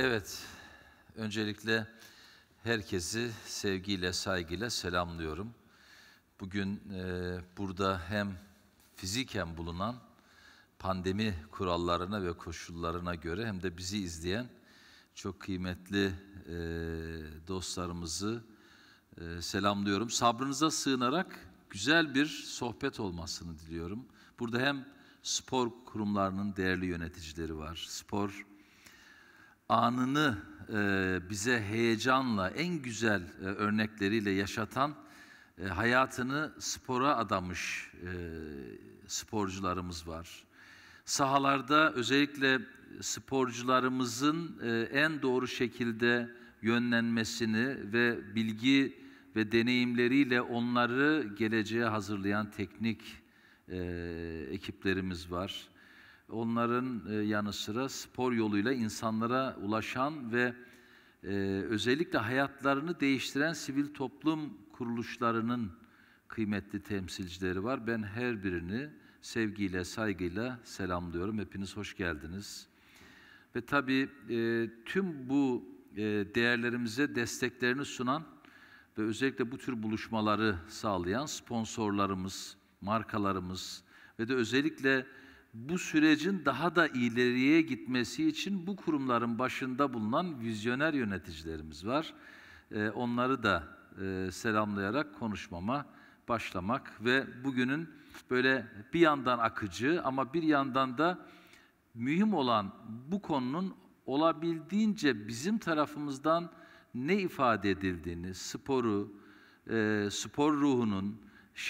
Evet, öncelikle herkesi sevgiyle, saygıyla selamlıyorum. Bugün e, burada hem fiziken bulunan pandemi kurallarına ve koşullarına göre hem de bizi izleyen çok kıymetli e, dostlarımızı e, selamlıyorum. Sabrınıza sığınarak güzel bir sohbet olmasını diliyorum. Burada hem spor kurumlarının değerli yöneticileri var, spor anını e, bize heyecanla, en güzel e, örnekleriyle yaşatan e, hayatını spora adamış sporcularımız var. Sahalarda özellikle sporcularımızın en doğru şekilde yönlenmesini ve bilgi ve deneyimleriyle onları geleceğe hazırlayan teknik ekiplerimiz var. Onların e, yanı sıra spor yoluyla insanlara ulaşan ve e, özellikle hayatlarını değiştiren sivil toplum kuruluşlarının kıymetli temsilcileri var. Ben her birini sevgiyle, saygıyla selamlıyorum. Hepiniz hoş geldiniz. Ve tabii e, tüm bu değerlerimize desteklerini sunan ve özellikle bu tür buluşmaları sağlayan sponsorlarımız, markalarımız ve de özellikle bu sürecin daha da ileriye gitmesi için bu kurumların başında bulunan vizyoner yöneticilerimiz var. E, onları da e, selamlayarak konuşmama başlamak ve bugünün böyle bir yandan akıcı ama bir yandan da mühim olan bu konunun olabildiğince bizim tarafımızdan ne ifade edildiğini, sporu, e, spor ruhunun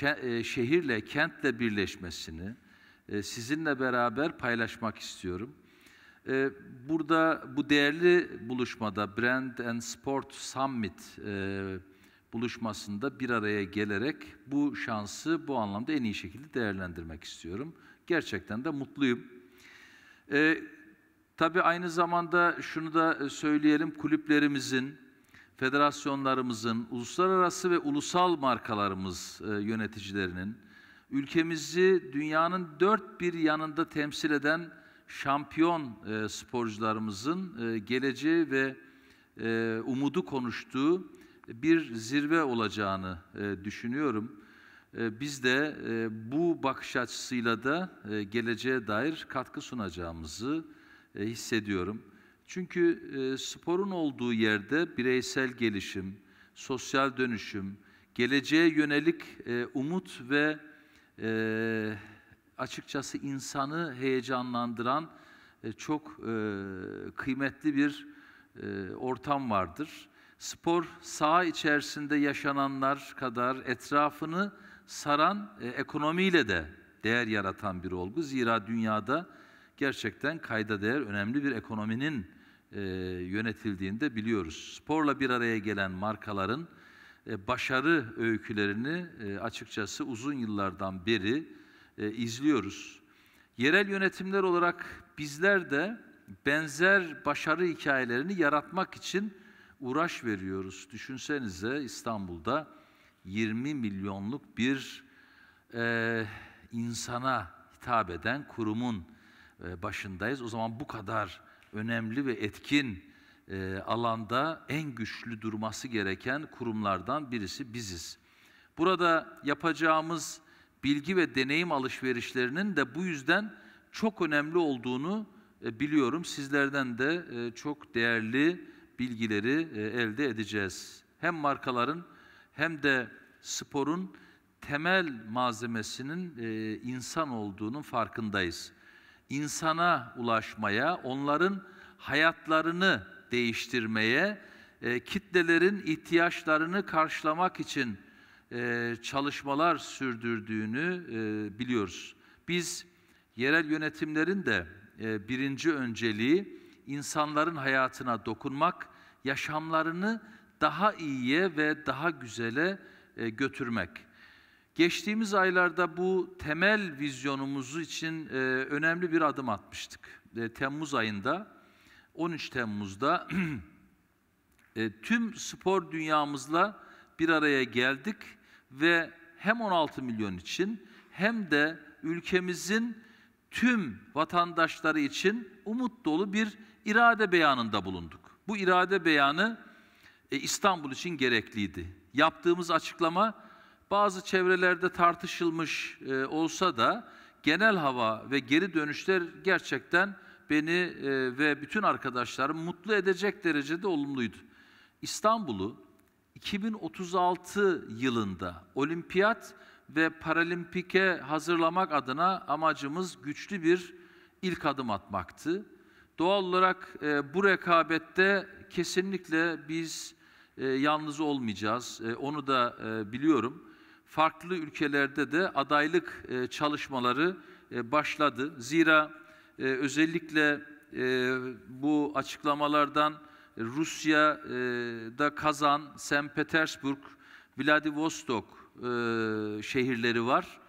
e, şehirle, kentle birleşmesini, e, sizinle beraber paylaşmak istiyorum. E, burada bu değerli buluşmada Brand and Sport Summit e, buluşmasında bir araya gelerek bu şansı bu anlamda en iyi şekilde değerlendirmek istiyorum. Gerçekten de mutluyum. Ee, tabii aynı zamanda şunu da söyleyelim, kulüplerimizin, federasyonlarımızın, uluslararası ve ulusal markalarımız e, yöneticilerinin, ülkemizi dünyanın dört bir yanında temsil eden şampiyon e, sporcularımızın e, geleceği ve e, umudu konuştuğu bir zirve olacağını e, düşünüyorum. E, biz de e, bu bakış açısıyla da e, geleceğe dair katkı sunacağımızı e, hissediyorum. Çünkü e, sporun olduğu yerde bireysel gelişim, sosyal dönüşüm, geleceğe yönelik e, umut ve e, açıkçası insanı heyecanlandıran e, çok e, kıymetli bir e, ortam vardır. Spor saha içerisinde yaşananlar kadar etrafını saran e, ekonomiyle de değer yaratan bir olgu. Zira dünyada gerçekten kayda değer önemli bir ekonominin e, yönetildiğini de biliyoruz. Sporla bir araya gelen markaların e, başarı öykülerini e, açıkçası uzun yıllardan beri e, izliyoruz. Yerel yönetimler olarak bizler de benzer başarı hikayelerini yaratmak için uğraş veriyoruz. Düşünsenize İstanbul'da 20 milyonluk bir e, insana hitap eden kurumun e, başındayız. O zaman bu kadar önemli ve etkin e, alanda en güçlü durması gereken kurumlardan birisi biziz. Burada yapacağımız bilgi ve deneyim alışverişlerinin de bu yüzden çok önemli olduğunu e, biliyorum. Sizlerden de e, çok değerli bilgileri e, elde edeceğiz. Hem markaların hem de sporun temel malzemesinin e, insan olduğunun farkındayız. İnsana ulaşmaya, onların hayatlarını değiştirmeye, e, kitlelerin ihtiyaçlarını karşılamak için e, çalışmalar sürdürdüğünü e, biliyoruz. Biz yerel yönetimlerin de e, birinci önceliği insanların hayatına dokunmak, yaşamlarını daha iyiye ve daha güzele e, götürmek. Geçtiğimiz aylarda bu temel vizyonumuzu için e, önemli bir adım atmıştık. E, Temmuz ayında 13 Temmuz'da e, tüm spor dünyamızla bir araya geldik ve hem 16 milyon için hem de ülkemizin tüm vatandaşları için umut dolu bir irade beyanında bulunduk. Bu irade beyanı e, İstanbul için gerekliydi. Yaptığımız açıklama bazı çevrelerde tartışılmış e, olsa da genel hava ve geri dönüşler gerçekten beni e, ve bütün arkadaşlarım mutlu edecek derecede olumluydu. İstanbul'u 2036 yılında olimpiyat ve paralimpike hazırlamak adına amacımız güçlü bir ilk adım atmaktı. Doğal olarak e, bu rekabette kesinlikle biz e, yalnız olmayacağız. onu da biliyorum. Farklı ülkelerde de adaylık çalışmaları başladı. Zira e, özellikle e, bu açıklamalardan Rusya'da Kazan, St. Petersburg, Vladivostok e, şehirleri var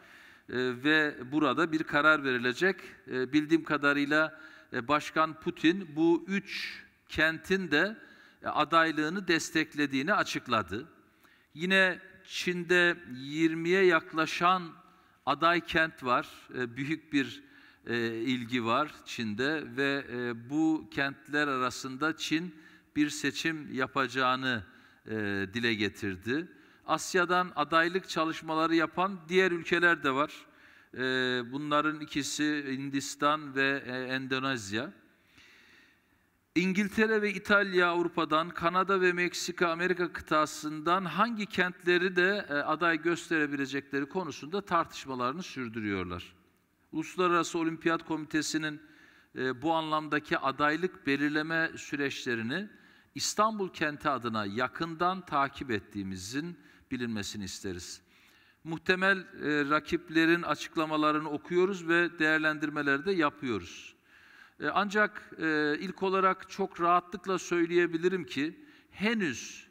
e, ve burada bir karar verilecek. E, bildiğim kadarıyla e, Başkan Putin bu üç kentin de e, adaylığını desteklediğini açıkladı. Yine Çin'de 20'ye yaklaşan aday kent var. E, büyük bir e, ilgi var Çin'de ve e, bu kentler arasında Çin bir seçim yapacağını e, dile getirdi. Asya'dan adaylık çalışmaları yapan diğer ülkeler de var. Bunların ikisi Hindistan ve Endonezya. İngiltere ve İtalya Avrupa'dan, Kanada ve Meksika Amerika kıtasından hangi kentleri de aday gösterebilecekleri konusunda tartışmalarını sürdürüyorlar. Uluslararası Olimpiyat Komitesi'nin e, bu anlamdaki adaylık belirleme süreçlerini İstanbul kenti adına yakından takip ettiğimizin bilinmesini isteriz. Muhtemel e, rakiplerin açıklamalarını okuyoruz ve değerlendirmeleri de yapıyoruz. E, ancak e, ilk olarak çok rahatlıkla söyleyebilirim ki henüz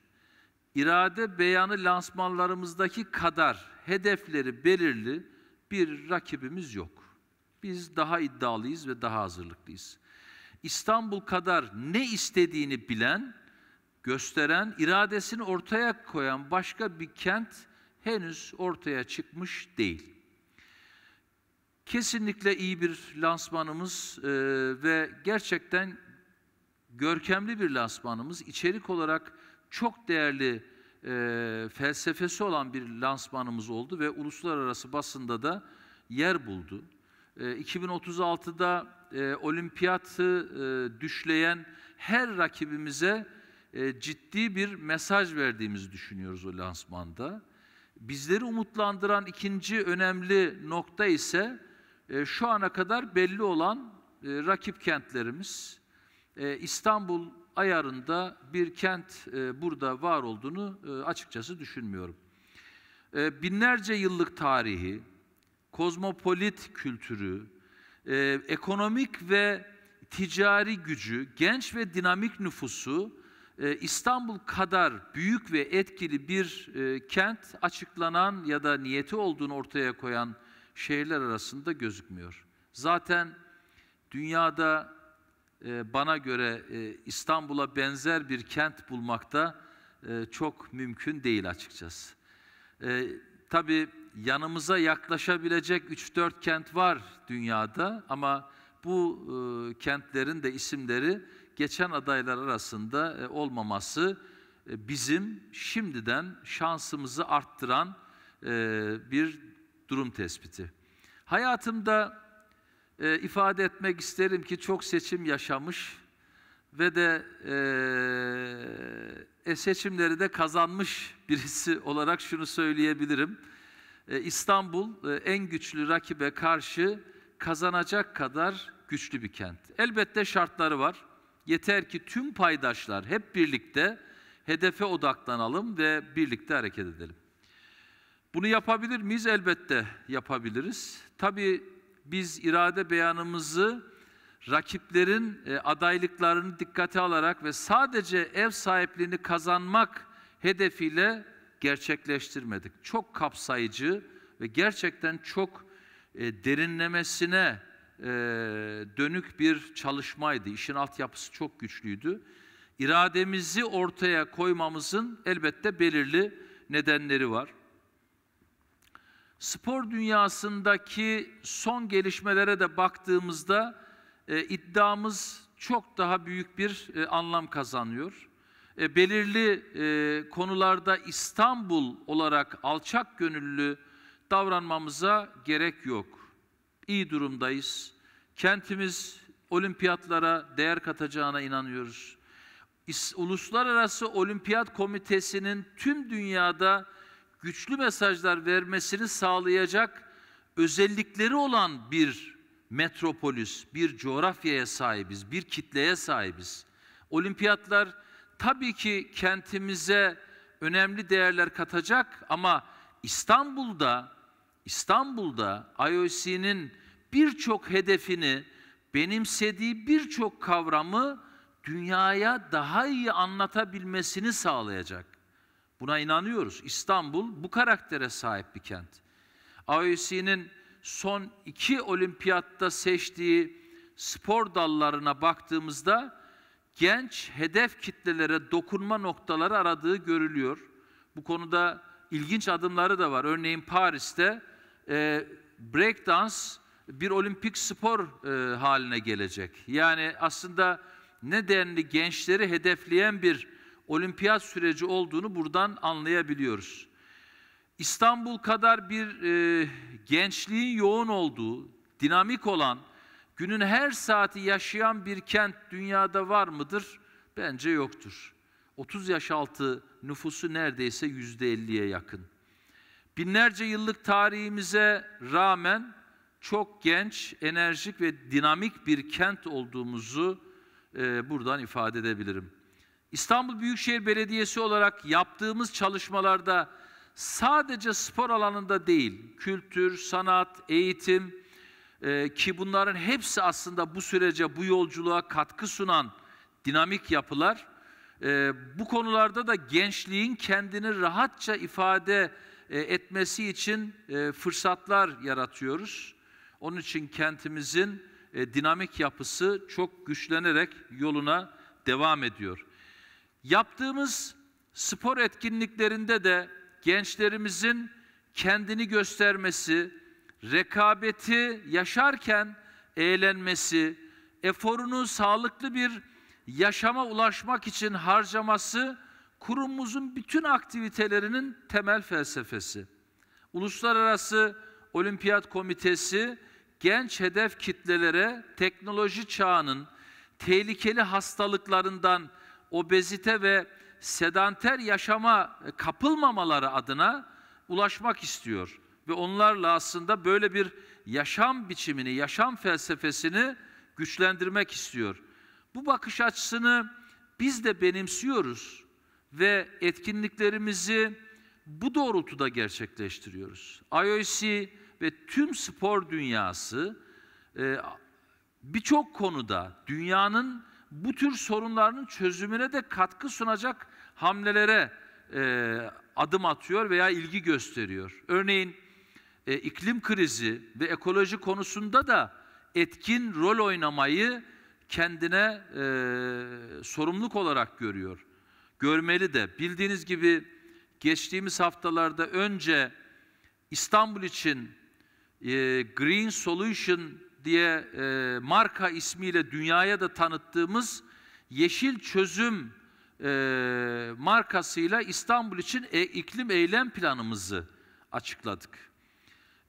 irade beyanı lansmanlarımızdaki kadar hedefleri belirli bir rakibimiz yok. Biz daha iddialıyız ve daha hazırlıklıyız. İstanbul kadar ne istediğini bilen, gösteren, iradesini ortaya koyan başka bir kent henüz ortaya çıkmış değil. Kesinlikle iyi bir lansmanımız e, ve gerçekten görkemli bir lansmanımız. İçerik olarak çok değerli e, felsefesi olan bir lansmanımız oldu ve uluslararası basında da yer buldu. 2036'da ee, e, olimpiyatı e, düşleyen her rakibimize e, ciddi bir mesaj verdiğimizi düşünüyoruz o lansmanda. Bizleri umutlandıran ikinci önemli nokta ise şu ana kadar belli olan rakip kentlerimiz. İstanbul ayarında bir kent burada var olduğunu açıkçası düşünmüyorum. Binlerce yıllık tarihi, kozmopolit kültürü, e, ekonomik ve ticari gücü, genç ve dinamik nüfusu e, İstanbul kadar büyük ve etkili bir e, kent açıklanan ya da niyeti olduğunu ortaya koyan şehirler arasında gözükmüyor. Zaten dünyada e, bana göre e, İstanbul'a benzer bir kent bulmakta e, çok mümkün değil açıkçası. E, tabii yanımıza yaklaşabilecek 3-4 kent var dünyada ama bu e, kentlerin de isimleri geçen adaylar arasında e, olmaması e, bizim şimdiden şansımızı arttıran e, bir durum tespiti. Hayatımda e, ifade etmek isterim ki çok seçim yaşamış ve de e, e, seçimleri de kazanmış birisi olarak şunu söyleyebilirim. E, İstanbul e, en güçlü rakibe karşı kazanacak kadar güçlü bir kent. Elbette şartları var. Yeter ki tüm paydaşlar hep birlikte hedefe odaklanalım ve birlikte hareket edelim. Bunu yapabilir miyiz? Elbette yapabiliriz. Tabii biz irade beyanımızı rakiplerin e, adaylıklarını dikkate alarak ve sadece ev sahipliğini kazanmak hedefiyle gerçekleştirmedik. Çok kapsayıcı ve gerçekten çok e, derinlemesine e, dönük bir çalışmaydı. İşin altyapısı çok güçlüydü. İrademizi ortaya koymamızın elbette belirli nedenleri var. Spor dünyasındaki son gelişmelere de baktığımızda e, iddiamız çok daha büyük bir e, anlam kazanıyor. E, belirli e, konularda İstanbul olarak alçak gönüllü davranmamıza gerek yok. İyi durumdayız. Kentimiz olimpiyatlara değer katacağına inanıyoruz. Uluslararası Olimpiyat Komitesi'nin tüm dünyada güçlü mesajlar vermesini sağlayacak özellikleri olan bir metropolis, bir coğrafyaya sahibiz, bir kitleye sahibiz. Olimpiyatlar tabii ki kentimize önemli değerler katacak ama İstanbul'da İstanbul'da IOC'nin birçok hedefini benimsediği birçok kavramı dünyaya daha iyi anlatabilmesini sağlayacak. Buna inanıyoruz. İstanbul bu karaktere sahip bir kent. IOC'nin son iki olimpiyatta seçtiği spor dallarına baktığımızda genç hedef kitlelere dokunma noktaları aradığı görülüyor. Bu konuda ilginç adımları da var. Örneğin Paris'te e, breakdance bir olimpik spor e, haline gelecek. Yani aslında ne denli gençleri hedefleyen bir olimpiyat süreci olduğunu buradan anlayabiliyoruz. İstanbul kadar bir e, gençliğin yoğun olduğu, dinamik olan, günün her saati yaşayan bir kent dünyada var mıdır? Bence yoktur. 30 yaş altı nüfusu neredeyse yüzde %50'ye yakın. Binlerce yıllık tarihimize rağmen çok genç, enerjik ve dinamik bir kent olduğumuzu e, buradan ifade edebilirim. İstanbul Büyükşehir Belediyesi olarak yaptığımız çalışmalarda sadece spor alanında değil, kültür, sanat, eğitim, e, ki bunların hepsi aslında bu sürece, bu yolculuğa katkı sunan dinamik yapılar. E, bu konularda da gençliğin kendini rahatça ifade e, etmesi için e, fırsatlar yaratıyoruz. Onun için kentimizin e, dinamik yapısı çok güçlenerek yoluna devam ediyor. Yaptığımız spor etkinliklerinde de gençlerimizin kendini göstermesi, rekabeti yaşarken eğlenmesi, eforunu sağlıklı bir yaşama ulaşmak için harcaması kurumumuzun bütün aktivitelerinin temel felsefesi. Uluslararası Olimpiyat Komitesi genç hedef kitlelere teknoloji çağının tehlikeli hastalıklarından obezite ve sedanter yaşama kapılmamaları adına ulaşmak istiyor ve onlarla aslında böyle bir yaşam biçimini, yaşam felsefesini güçlendirmek istiyor. Bu bakış açısını biz de benimsiyoruz ve etkinliklerimizi bu doğrultuda gerçekleştiriyoruz. IOC ve tüm spor dünyası e, birçok konuda dünyanın bu tür sorunlarının çözümüne de katkı sunacak hamlelere e, adım atıyor veya ilgi gösteriyor. Örneğin e, iklim krizi ve ekoloji konusunda da etkin rol oynamayı kendine e, sorumluluk olarak görüyor. Görmeli de. Bildiğiniz gibi geçtiğimiz haftalarda önce İstanbul için e, Green Solution diye e, marka ismiyle dünyaya da tanıttığımız yeşil çözüm e, markasıyla İstanbul için e, iklim eylem planımızı açıkladık.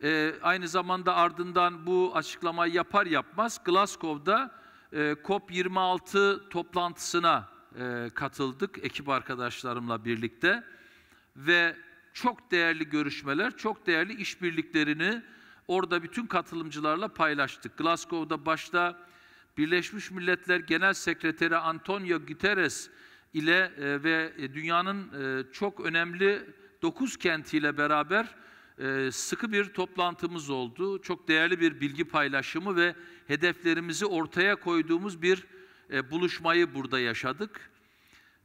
E, aynı zamanda ardından bu açıklamayı yapar yapmaz Glasgow'da e, COP26 toplantısına e, katıldık ekip arkadaşlarımla birlikte ve çok değerli görüşmeler, çok değerli işbirliklerini orada bütün katılımcılarla paylaştık. Glasgow'da başta Birleşmiş Milletler Genel Sekreteri Antonio Guterres ile e, ve e, dünyanın e, çok önemli 9 kentiyle beraber ee, sıkı bir toplantımız oldu. Çok değerli bir bilgi paylaşımı ve hedeflerimizi ortaya koyduğumuz bir e, buluşmayı burada yaşadık.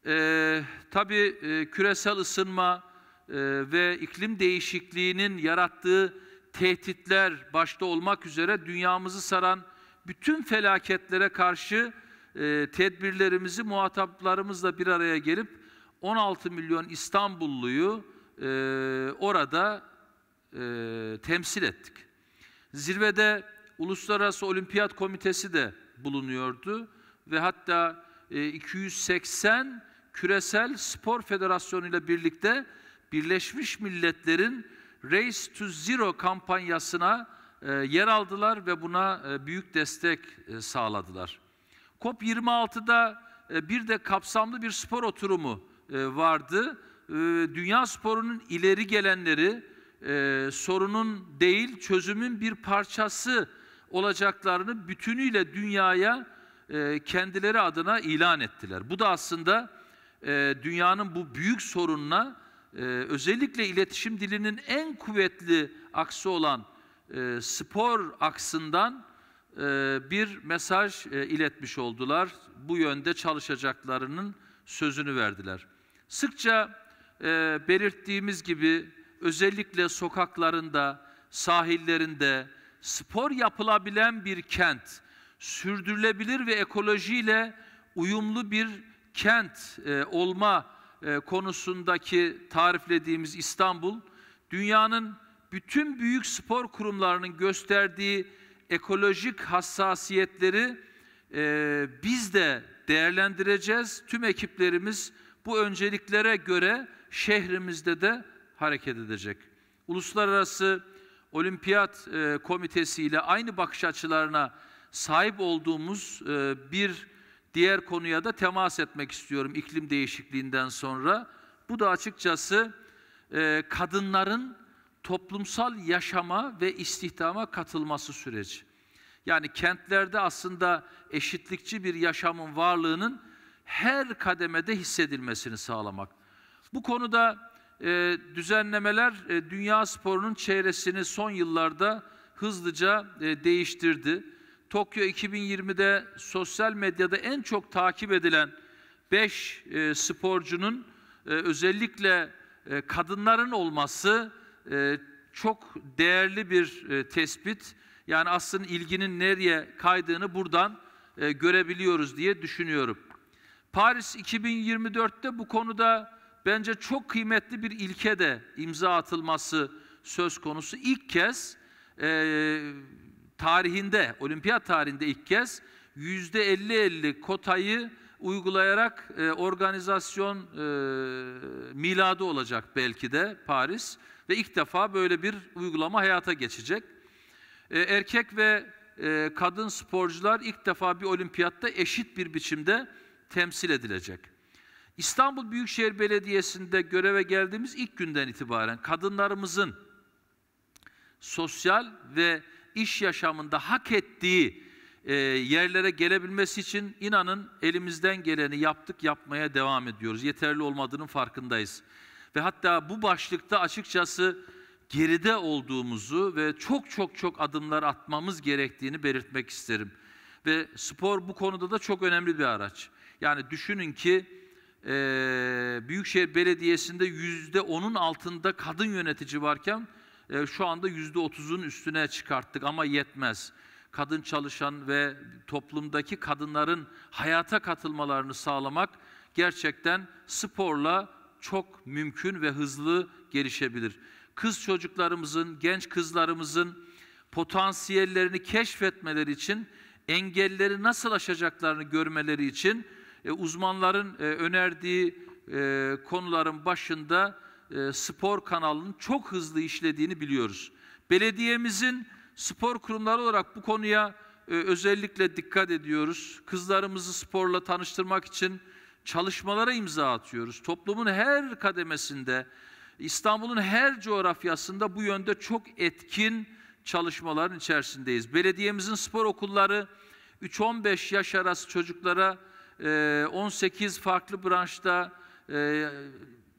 Ee, e, tabii küresel ısınma e, ve iklim değişikliğinin yarattığı tehditler başta olmak üzere dünyamızı saran bütün felaketlere karşı e, tedbirlerimizi muhataplarımızla bir araya gelip 16 milyon İstanbulluyu orada e, temsil ettik. Zirvede Uluslararası Olimpiyat Komitesi de bulunuyordu ve hatta e, 280 küresel spor federasyonu ile birlikte Birleşmiş Milletler'in Race to Zero kampanyasına e, yer aldılar ve buna e, büyük destek e, sağladılar. COP26'da e, bir de kapsamlı bir spor oturumu e, vardı. E, dünya sporunun ileri gelenleri, e, sorunun değil çözümün bir parçası olacaklarını bütünüyle dünyaya e, kendileri adına ilan ettiler. Bu da aslında e, dünyanın bu büyük sorununa e, özellikle iletişim dilinin en kuvvetli aksı olan e, spor aksından e, bir mesaj e, iletmiş oldular. Bu yönde çalışacaklarının sözünü verdiler. Sıkça e, belirttiğimiz gibi özellikle sokaklarında, sahillerinde spor yapılabilen bir kent, sürdürülebilir ve ekolojiyle uyumlu bir kent e, olma e, konusundaki tariflediğimiz İstanbul, dünyanın bütün büyük spor kurumlarının gösterdiği ekolojik hassasiyetleri e, biz de değerlendireceğiz. Tüm ekiplerimiz bu önceliklere göre şehrimizde de hareket edecek. Uluslararası Olimpiyat e, Komitesi ile aynı bakış açılarına sahip olduğumuz e, bir diğer konuya da temas etmek istiyorum iklim değişikliğinden sonra. Bu da açıkçası e, kadınların toplumsal yaşama ve istihdama katılması süreci. Yani kentlerde aslında eşitlikçi bir yaşamın varlığının her kademede hissedilmesini sağlamak. Bu konuda e, düzenlemeler e, dünya sporunun çeyresini son yıllarda hızlıca e, değiştirdi. Tokyo 2020'de sosyal medyada en çok takip edilen 5 sporcunun özellikle kadınların olması çok değerli bir tespit. Yani aslında ilginin nereye kaydığını buradan görebiliyoruz diye düşünüyorum. Paris 2024'te bu konuda bence çok kıymetli bir ilke de imza atılması söz konusu. İlk kez e, tarihinde, olimpiyat tarihinde ilk kez yüzde %50-50 kotayı uygulayarak e, organizasyon e, miladı olacak belki de Paris ve ilk defa böyle bir uygulama hayata geçecek. E, erkek ve e, kadın sporcular ilk defa bir olimpiyatta eşit bir biçimde temsil edilecek. İstanbul Büyükşehir Belediyesi'nde göreve geldiğimiz ilk günden itibaren kadınlarımızın sosyal ve iş yaşamında hak ettiği e, yerlere gelebilmesi için inanın elimizden geleni yaptık, yapmaya devam ediyoruz. Yeterli olmadığının farkındayız. Ve hatta bu başlıkta açıkçası geride olduğumuzu ve çok çok çok adımlar atmamız gerektiğini belirtmek isterim. Ve spor bu konuda da çok önemli bir araç. Yani düşünün ki e, Büyükşehir Belediyesi'nde yüzde onun altında kadın yönetici varken e, şu anda yüzde otuzun üstüne çıkarttık ama yetmez. Kadın çalışan ve toplumdaki kadınların hayata katılmalarını sağlamak gerçekten sporla çok mümkün ve hızlı gelişebilir. Kız çocuklarımızın, genç kızlarımızın potansiyellerini keşfetmeleri için, engelleri nasıl aşacaklarını görmeleri için e, uzmanların e, önerdiği e, konuların başında spor kanalının çok hızlı işlediğini biliyoruz. Belediyemizin spor kurumları olarak bu konuya özellikle dikkat ediyoruz. Kızlarımızı sporla tanıştırmak için çalışmalara imza atıyoruz. Toplumun her kademesinde, İstanbul'un her coğrafyasında bu yönde çok etkin çalışmaların içerisindeyiz. Belediyemizin spor okulları 3-15 yaş arası çocuklara 18 ee, farklı branşta e,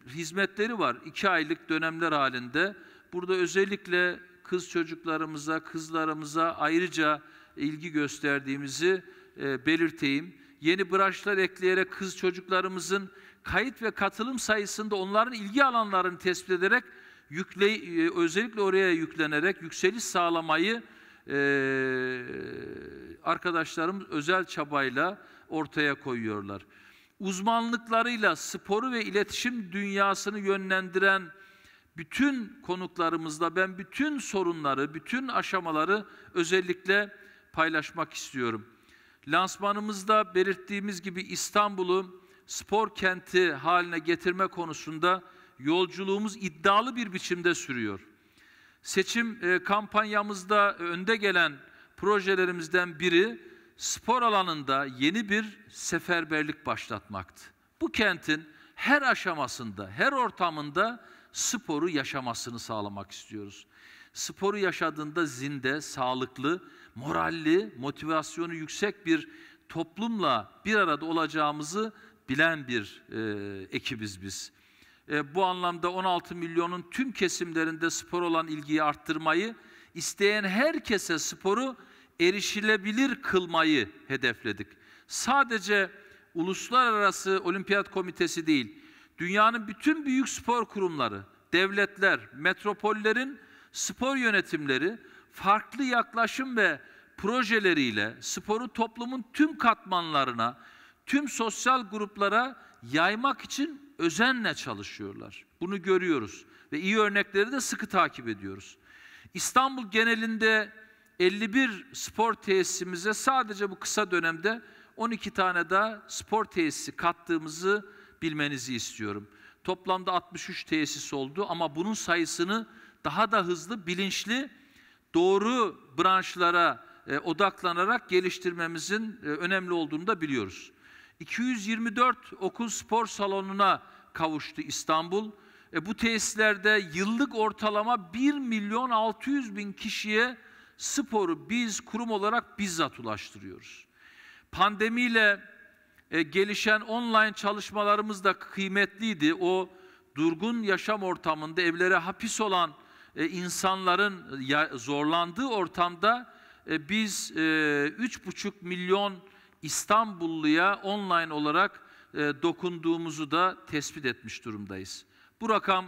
hizmetleri var. 2 aylık dönemler halinde. Burada özellikle kız çocuklarımıza, kızlarımıza ayrıca ilgi gösterdiğimizi e, belirteyim. Yeni branşlar ekleyerek kız çocuklarımızın kayıt ve katılım sayısında onların ilgi alanlarını tespit ederek yükle, e, özellikle oraya yüklenerek yükseliş sağlamayı e, arkadaşlarımız özel çabayla ortaya koyuyorlar. Uzmanlıklarıyla sporu ve iletişim dünyasını yönlendiren bütün konuklarımızla ben bütün sorunları, bütün aşamaları özellikle paylaşmak istiyorum. Lansmanımızda belirttiğimiz gibi İstanbul'u spor kenti haline getirme konusunda yolculuğumuz iddialı bir biçimde sürüyor. Seçim e, kampanyamızda önde gelen projelerimizden biri spor alanında yeni bir seferberlik başlatmaktı. Bu kentin her aşamasında, her ortamında sporu yaşamasını sağlamak istiyoruz. Sporu yaşadığında zinde, sağlıklı, moralli, motivasyonu yüksek bir toplumla bir arada olacağımızı bilen bir e, ekibiz biz. E, bu anlamda 16 milyonun tüm kesimlerinde spor olan ilgiyi arttırmayı, isteyen herkese sporu erişilebilir kılmayı hedefledik. Sadece Uluslararası Olimpiyat Komitesi değil, dünyanın bütün büyük spor kurumları, devletler, metropollerin spor yönetimleri farklı yaklaşım ve projeleriyle sporu toplumun tüm katmanlarına, tüm sosyal gruplara yaymak için özenle çalışıyorlar. Bunu görüyoruz ve iyi örnekleri de sıkı takip ediyoruz. İstanbul genelinde 51 spor tesisimize sadece bu kısa dönemde 12 tane daha spor tesisi kattığımızı bilmenizi istiyorum. Toplamda 63 tesis oldu ama bunun sayısını daha da hızlı, bilinçli, doğru branşlara e, odaklanarak geliştirmemizin e, önemli olduğunu da biliyoruz. 224 okul spor salonuna kavuştu İstanbul. E, bu tesislerde yıllık ortalama 1 milyon 600 bin kişiye sporu biz kurum olarak bizzat ulaştırıyoruz. Pandemiyle e, gelişen online çalışmalarımız da kıymetliydi. O durgun yaşam ortamında evlere hapis olan e, insanların e, ya, zorlandığı ortamda e, biz e, buçuk milyon İstanbulluya online olarak e, dokunduğumuzu da tespit etmiş durumdayız. Bu rakam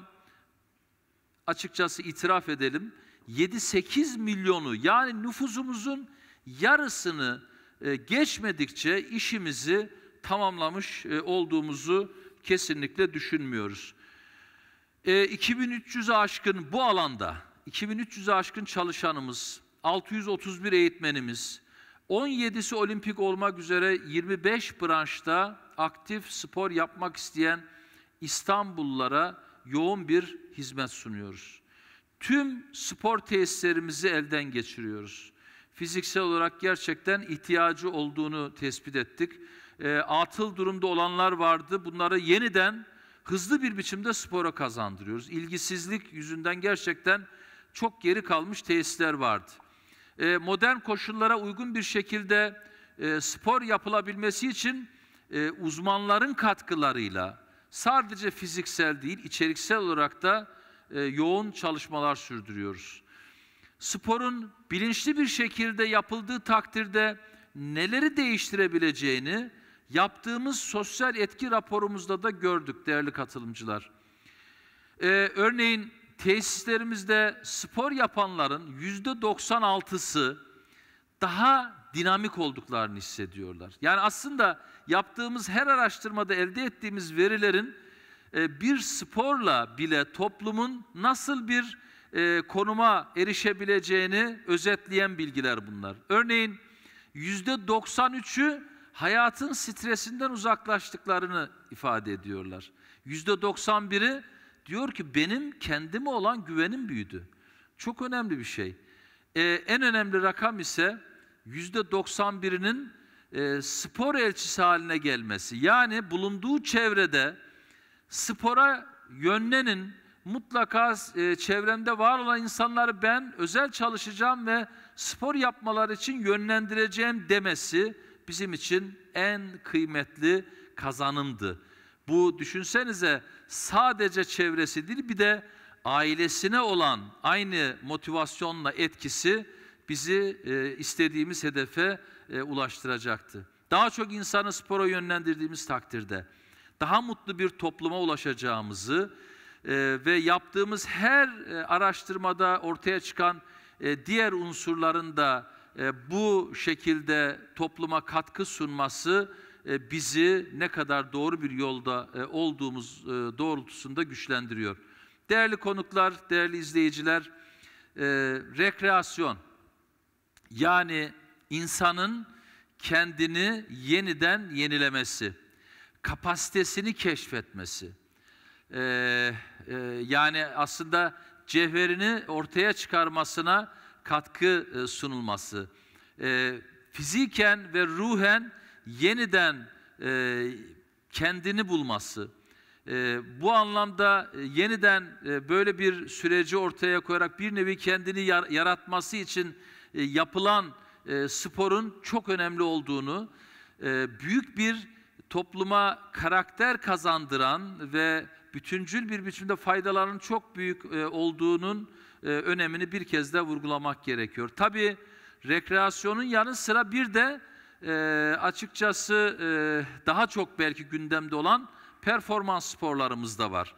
açıkçası itiraf edelim 7-8 milyonu yani nüfusumuzun yarısını e, geçmedikçe işimizi tamamlamış e, olduğumuzu kesinlikle düşünmüyoruz. 2.300 e, aşkın bu alanda 2.300 aşkın çalışanımız, 631 eğitmenimiz, 17'si olimpik olmak üzere 25 branşta aktif spor yapmak isteyen İstanbullulara yoğun bir hizmet sunuyoruz. Tüm spor tesislerimizi elden geçiriyoruz. Fiziksel olarak gerçekten ihtiyacı olduğunu tespit ettik. E, atıl durumda olanlar vardı. Bunları yeniden hızlı bir biçimde spora kazandırıyoruz. İlgisizlik yüzünden gerçekten çok geri kalmış tesisler vardı. E, modern koşullara uygun bir şekilde e, spor yapılabilmesi için e, uzmanların katkılarıyla sadece fiziksel değil içeriksel olarak da e, yoğun çalışmalar sürdürüyoruz. Sporun bilinçli bir şekilde yapıldığı takdirde neleri değiştirebileceğini yaptığımız sosyal etki raporumuzda da gördük değerli katılımcılar. Ee, örneğin tesislerimizde spor yapanların yüzde 96'sı daha dinamik olduklarını hissediyorlar. Yani aslında yaptığımız her araştırmada elde ettiğimiz verilerin e, bir sporla bile toplumun nasıl bir e, konuma erişebileceğini özetleyen bilgiler bunlar. Örneğin yüzde 93'ü hayatın stresinden uzaklaştıklarını ifade ediyorlar. Yüzde 91'i diyor ki benim kendime olan güvenim büyüdü. Çok önemli bir şey. Ee, en önemli rakam ise yüzde 91'inin e, spor elçisi haline gelmesi. Yani bulunduğu çevrede spora yönlenin. Mutlaka e, çevremde var olan insanları ben özel çalışacağım ve spor yapmaları için yönlendireceğim demesi bizim için en kıymetli kazanımdı. Bu düşünsenize sadece çevresi değil bir de ailesine olan aynı motivasyonla etkisi bizi e, istediğimiz hedefe e, ulaştıracaktı. Daha çok insanı spora yönlendirdiğimiz takdirde daha mutlu bir topluma ulaşacağımızı e, ve yaptığımız her e, araştırmada ortaya çıkan e, diğer unsurların da bu şekilde topluma katkı sunması bizi ne kadar doğru bir yolda olduğumuz doğrultusunda güçlendiriyor. Değerli konuklar, değerli izleyiciler, rekreasyon yani insanın kendini yeniden yenilemesi kapasitesini keşfetmesi. Ee, e, yani aslında cevherini ortaya çıkarmasına katkı e, sunulması. E, fiziken ve ruhen yeniden e, kendini bulması. E, bu anlamda e, yeniden e, böyle bir süreci ortaya koyarak bir nevi kendini yar- yaratması için e, yapılan e, sporun çok önemli olduğunu, e, büyük bir topluma karakter kazandıran ve bütüncül bir biçimde faydaların çok büyük e, olduğunun e, önemini bir kez de vurgulamak gerekiyor. Tabi rekreasyonun yanı sıra bir de e, açıkçası daha çok belki gündemde olan performans sporlarımız da var.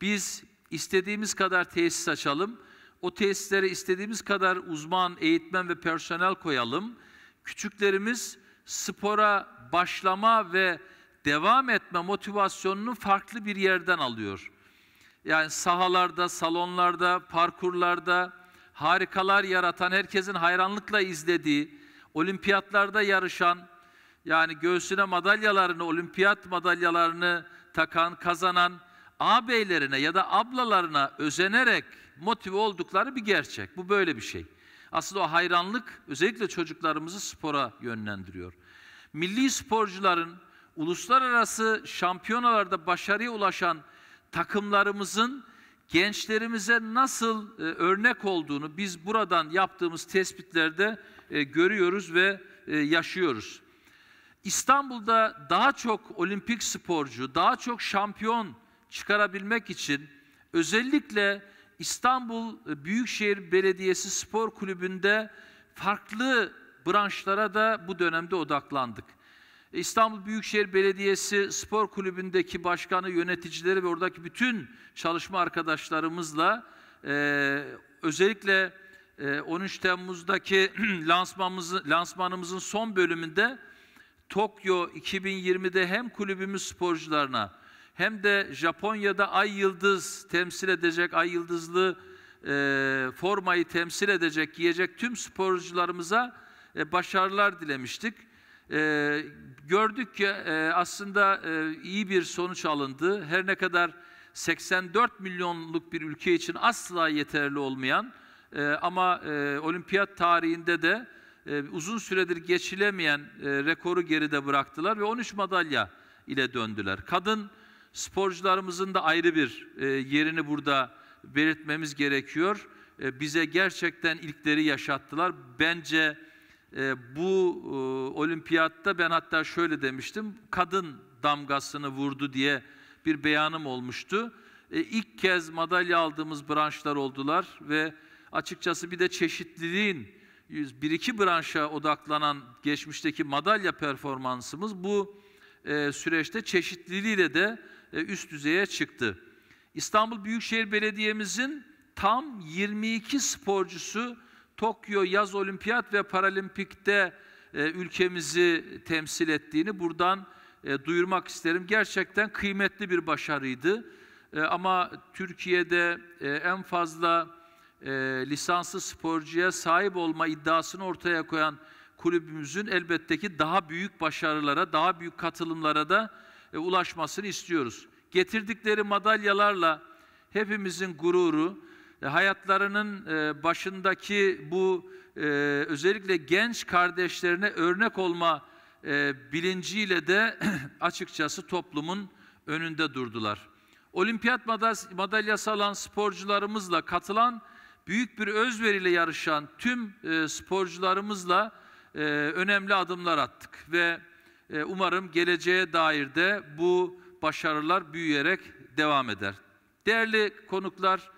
Biz istediğimiz kadar tesis açalım, o tesislere istediğimiz kadar uzman, eğitmen ve personel koyalım. Küçüklerimiz spora başlama ve devam etme motivasyonunu farklı bir yerden alıyor. Yani sahalarda, salonlarda, parkurlarda harikalar yaratan, herkesin hayranlıkla izlediği, olimpiyatlarda yarışan, yani göğsüne madalyalarını, olimpiyat madalyalarını takan, kazanan ağabeylerine ya da ablalarına özenerek motive oldukları bir gerçek. Bu böyle bir şey. Aslında o hayranlık özellikle çocuklarımızı spora yönlendiriyor. Milli sporcuların uluslararası şampiyonalarda başarıya ulaşan takımlarımızın gençlerimize nasıl e, örnek olduğunu biz buradan yaptığımız tespitlerde e, görüyoruz ve e, yaşıyoruz. İstanbul'da daha çok olimpik sporcu, daha çok şampiyon çıkarabilmek için özellikle İstanbul e, Büyükşehir Belediyesi Spor Kulübü'nde farklı branşlara da bu dönemde odaklandık. E, İstanbul Büyükşehir Belediyesi Spor Kulübü'ndeki başkanı, yöneticileri ve oradaki bütün çalışma arkadaşlarımızla e, özellikle e, 13 Temmuz'daki lansmanımızın, lansmanımızın son bölümünde Tokyo 2020'de hem kulübümüz sporcularına hem de Japonya'da ay yıldız temsil edecek, ay yıldızlı e, formayı temsil edecek, giyecek tüm sporcularımıza e, başarılar dilemiştik. E, gördük ki e, aslında e, iyi bir sonuç alındı. Her ne kadar 84 milyonluk bir ülke için asla yeterli olmayan e, ama e, olimpiyat tarihinde de e, uzun süredir geçilemeyen e, rekoru geride bıraktılar ve 13 madalya ile döndüler. Kadın Sporcularımızın da ayrı bir e, yerini burada belirtmemiz gerekiyor. E, bize gerçekten ilkleri yaşattılar. Bence e, bu e, olimpiyatta ben hatta şöyle demiştim. Kadın damgasını vurdu diye bir beyanım olmuştu. E, ilk kez madalya aldığımız branşlar oldular ve açıkçası bir de çeşitliliğin bir iki branşa odaklanan geçmişteki madalya performansımız bu e, süreçte çeşitliliğiyle de e, üst düzeye çıktı. İstanbul Büyükşehir Belediye'mizin tam 22 sporcusu Tokyo Yaz Olimpiyat ve Paralimpik'te e, ülkemizi temsil ettiğini buradan e, duyurmak isterim. Gerçekten kıymetli bir başarıydı. Ama Türkiye'de en fazla lisanslı sporcuya sahip olma iddiasını ortaya koyan kulübümüzün elbette ki daha büyük başarılara, daha büyük katılımlara da e, ulaşmasını istiyoruz. Getirdikleri madalyalarla hepimizin gururu, e, hayatlarının e, başındaki bu e, özellikle genç kardeşlerine örnek olma e, bilinciyle de açıkçası toplumun önünde durdular. Olimpiyat madalyası alan sporcularımızla katılan, büyük bir özveriyle yarışan tüm e, sporcularımızla e, önemli adımlar attık ve e, umarım geleceğe dair de bu başarılar büyüyerek devam eder. Değerli konuklar,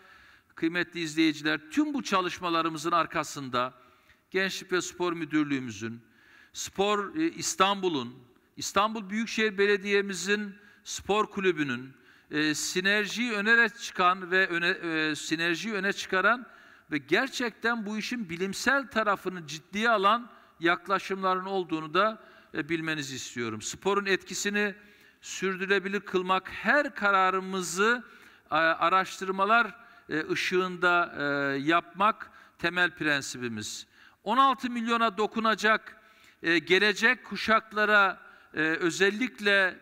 kıymetli izleyiciler, tüm bu çalışmalarımızın arkasında Gençlik ve Spor Müdürlüğümüzün, Spor e, İstanbul'un, İstanbul Büyükşehir Belediye'mizin spor kulübünün e, sinerjiyi öne çıkan ve öne, e, sinerjiyi öne çıkaran ve gerçekten bu işin bilimsel tarafını ciddiye alan yaklaşımların olduğunu da e, bilmenizi istiyorum. Sporun etkisini sürdürülebilir kılmak her kararımızı e, araştırmalar e, ışığında yapmak temel prensibimiz. 16 milyona dokunacak gelecek kuşaklara özellikle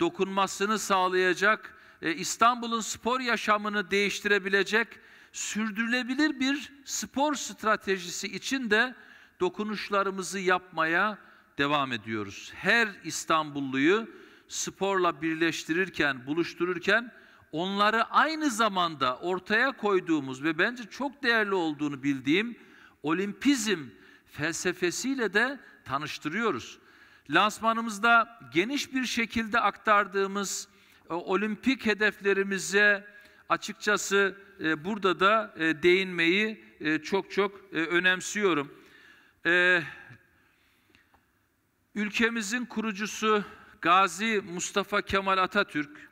dokunmasını sağlayacak İstanbul'un spor yaşamını değiştirebilecek sürdürülebilir bir spor stratejisi için de dokunuşlarımızı yapmaya devam ediyoruz. Her İstanbulluyu sporla birleştirirken, buluştururken onları aynı zamanda ortaya koyduğumuz ve bence çok değerli olduğunu bildiğim olimpizm felsefesiyle de tanıştırıyoruz. Lansmanımızda geniş bir şekilde aktardığımız e, olimpik hedeflerimize açıkçası e, burada da e, değinmeyi çok çok önemsiyorum e, ülkemizin kurucusu Gazi Mustafa Kemal Atatürk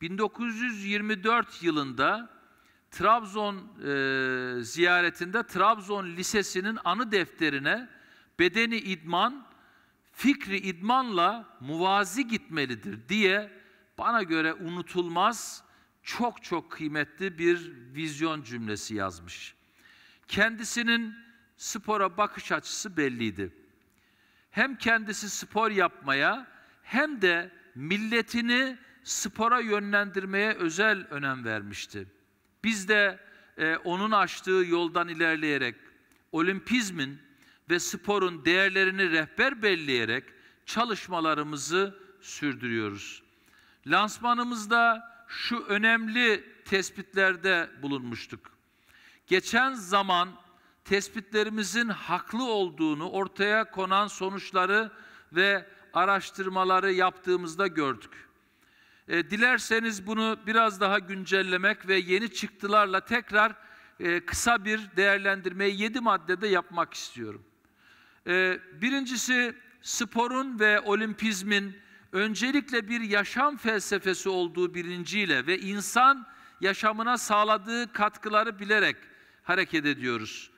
1924 yılında Trabzon e, ziyaretinde Trabzon Lisesi'nin anı defterine bedeni idman, fikri idmanla muvazi gitmelidir diye bana göre unutulmaz, çok çok kıymetli bir vizyon cümlesi yazmış. Kendisinin spora bakış açısı belliydi. Hem kendisi spor yapmaya hem de milletini spora yönlendirmeye özel önem vermişti. Biz de e, onun açtığı yoldan ilerleyerek olimpizmin ve sporun değerlerini rehber belleyerek çalışmalarımızı sürdürüyoruz. Lansmanımızda şu önemli tespitlerde bulunmuştuk. Geçen zaman tespitlerimizin haklı olduğunu ortaya konan sonuçları ve araştırmaları yaptığımızda gördük. E, dilerseniz bunu biraz daha güncellemek ve yeni çıktılarla tekrar e, kısa bir değerlendirmeyi yedi maddede yapmak istiyorum. E, birincisi sporun ve olimpizmin öncelikle bir yaşam felsefesi olduğu bilinciyle ve insan yaşamına sağladığı katkıları bilerek hareket ediyoruz.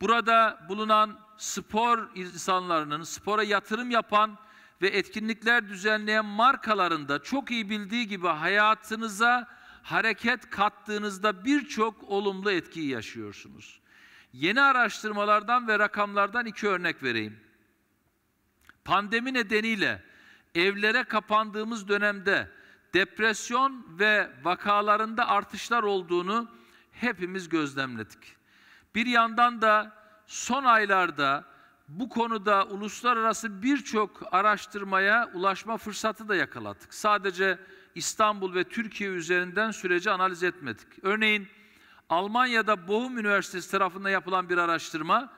Burada bulunan spor insanlarının, spora yatırım yapan ve etkinlikler düzenleyen markalarında çok iyi bildiği gibi hayatınıza hareket kattığınızda birçok olumlu etkiyi yaşıyorsunuz. Yeni araştırmalardan ve rakamlardan iki örnek vereyim. Pandemi nedeniyle evlere kapandığımız dönemde depresyon ve vakalarında artışlar olduğunu hepimiz gözlemledik. Bir yandan da son aylarda bu konuda uluslararası birçok araştırmaya ulaşma fırsatı da yakaladık. Sadece İstanbul ve Türkiye üzerinden süreci analiz etmedik. Örneğin Almanya'da Bochum Üniversitesi tarafından yapılan bir araştırma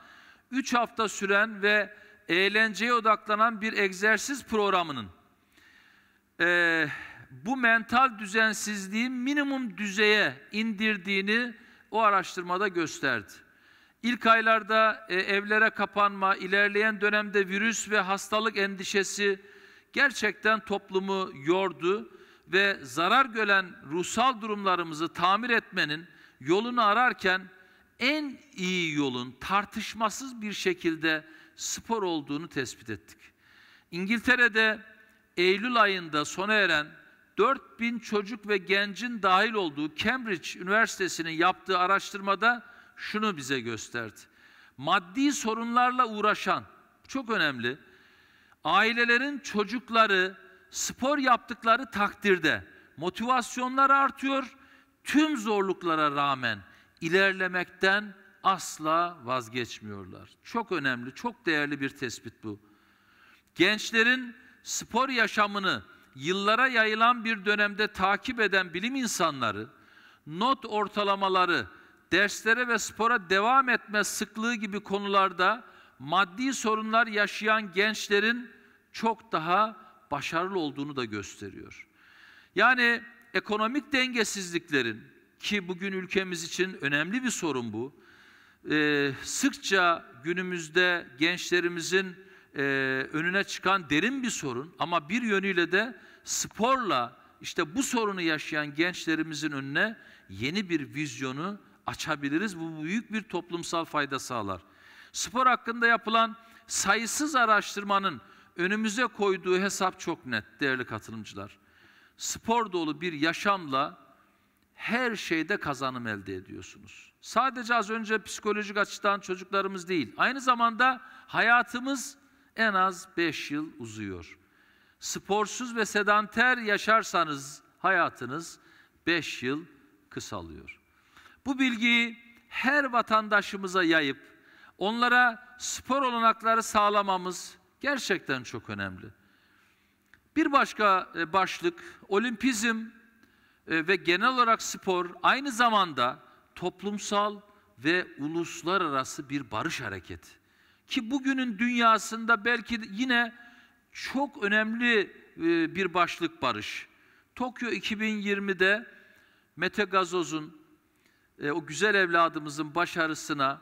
3 hafta süren ve eğlenceye odaklanan bir egzersiz programının e, bu mental düzensizliği minimum düzeye indirdiğini o araştırmada gösterdi. İlk aylarda e, evlere kapanma, ilerleyen dönemde virüs ve hastalık endişesi gerçekten toplumu yordu ve zarar gören ruhsal durumlarımızı tamir etmenin yolunu ararken en iyi yolun tartışmasız bir şekilde spor olduğunu tespit ettik. İngiltere'de Eylül ayında sona eren 4000 çocuk ve gencin dahil olduğu Cambridge Üniversitesi'nin yaptığı araştırmada şunu bize gösterdi. Maddi sorunlarla uğraşan, çok önemli, ailelerin çocukları spor yaptıkları takdirde motivasyonlar artıyor, tüm zorluklara rağmen ilerlemekten asla vazgeçmiyorlar. Çok önemli, çok değerli bir tespit bu. Gençlerin spor yaşamını yıllara yayılan bir dönemde takip eden bilim insanları, not ortalamaları derslere ve spora devam etme sıklığı gibi konularda maddi sorunlar yaşayan gençlerin çok daha başarılı olduğunu da gösteriyor. Yani ekonomik dengesizliklerin ki bugün ülkemiz için önemli bir sorun bu. E, sıkça günümüzde gençlerimizin e, önüne çıkan derin bir sorun ama bir yönüyle de sporla işte bu sorunu yaşayan gençlerimizin önüne yeni bir vizyonu açabiliriz. Bu büyük bir toplumsal fayda sağlar. Spor hakkında yapılan sayısız araştırmanın önümüze koyduğu hesap çok net değerli katılımcılar. Spor dolu bir yaşamla her şeyde kazanım elde ediyorsunuz. Sadece az önce psikolojik açıdan çocuklarımız değil, aynı zamanda hayatımız en az 5 yıl uzuyor. Sporsuz ve sedanter yaşarsanız hayatınız 5 yıl kısalıyor. Bu bilgiyi her vatandaşımıza yayıp onlara spor olanakları sağlamamız gerçekten çok önemli. Bir başka e, başlık olimpizm e, ve genel olarak spor aynı zamanda toplumsal ve uluslararası bir barış hareketi. Ki bugünün dünyasında belki yine çok önemli e, bir başlık barış. Tokyo 2020'de Mete Gazoz'un e, o güzel evladımızın başarısına,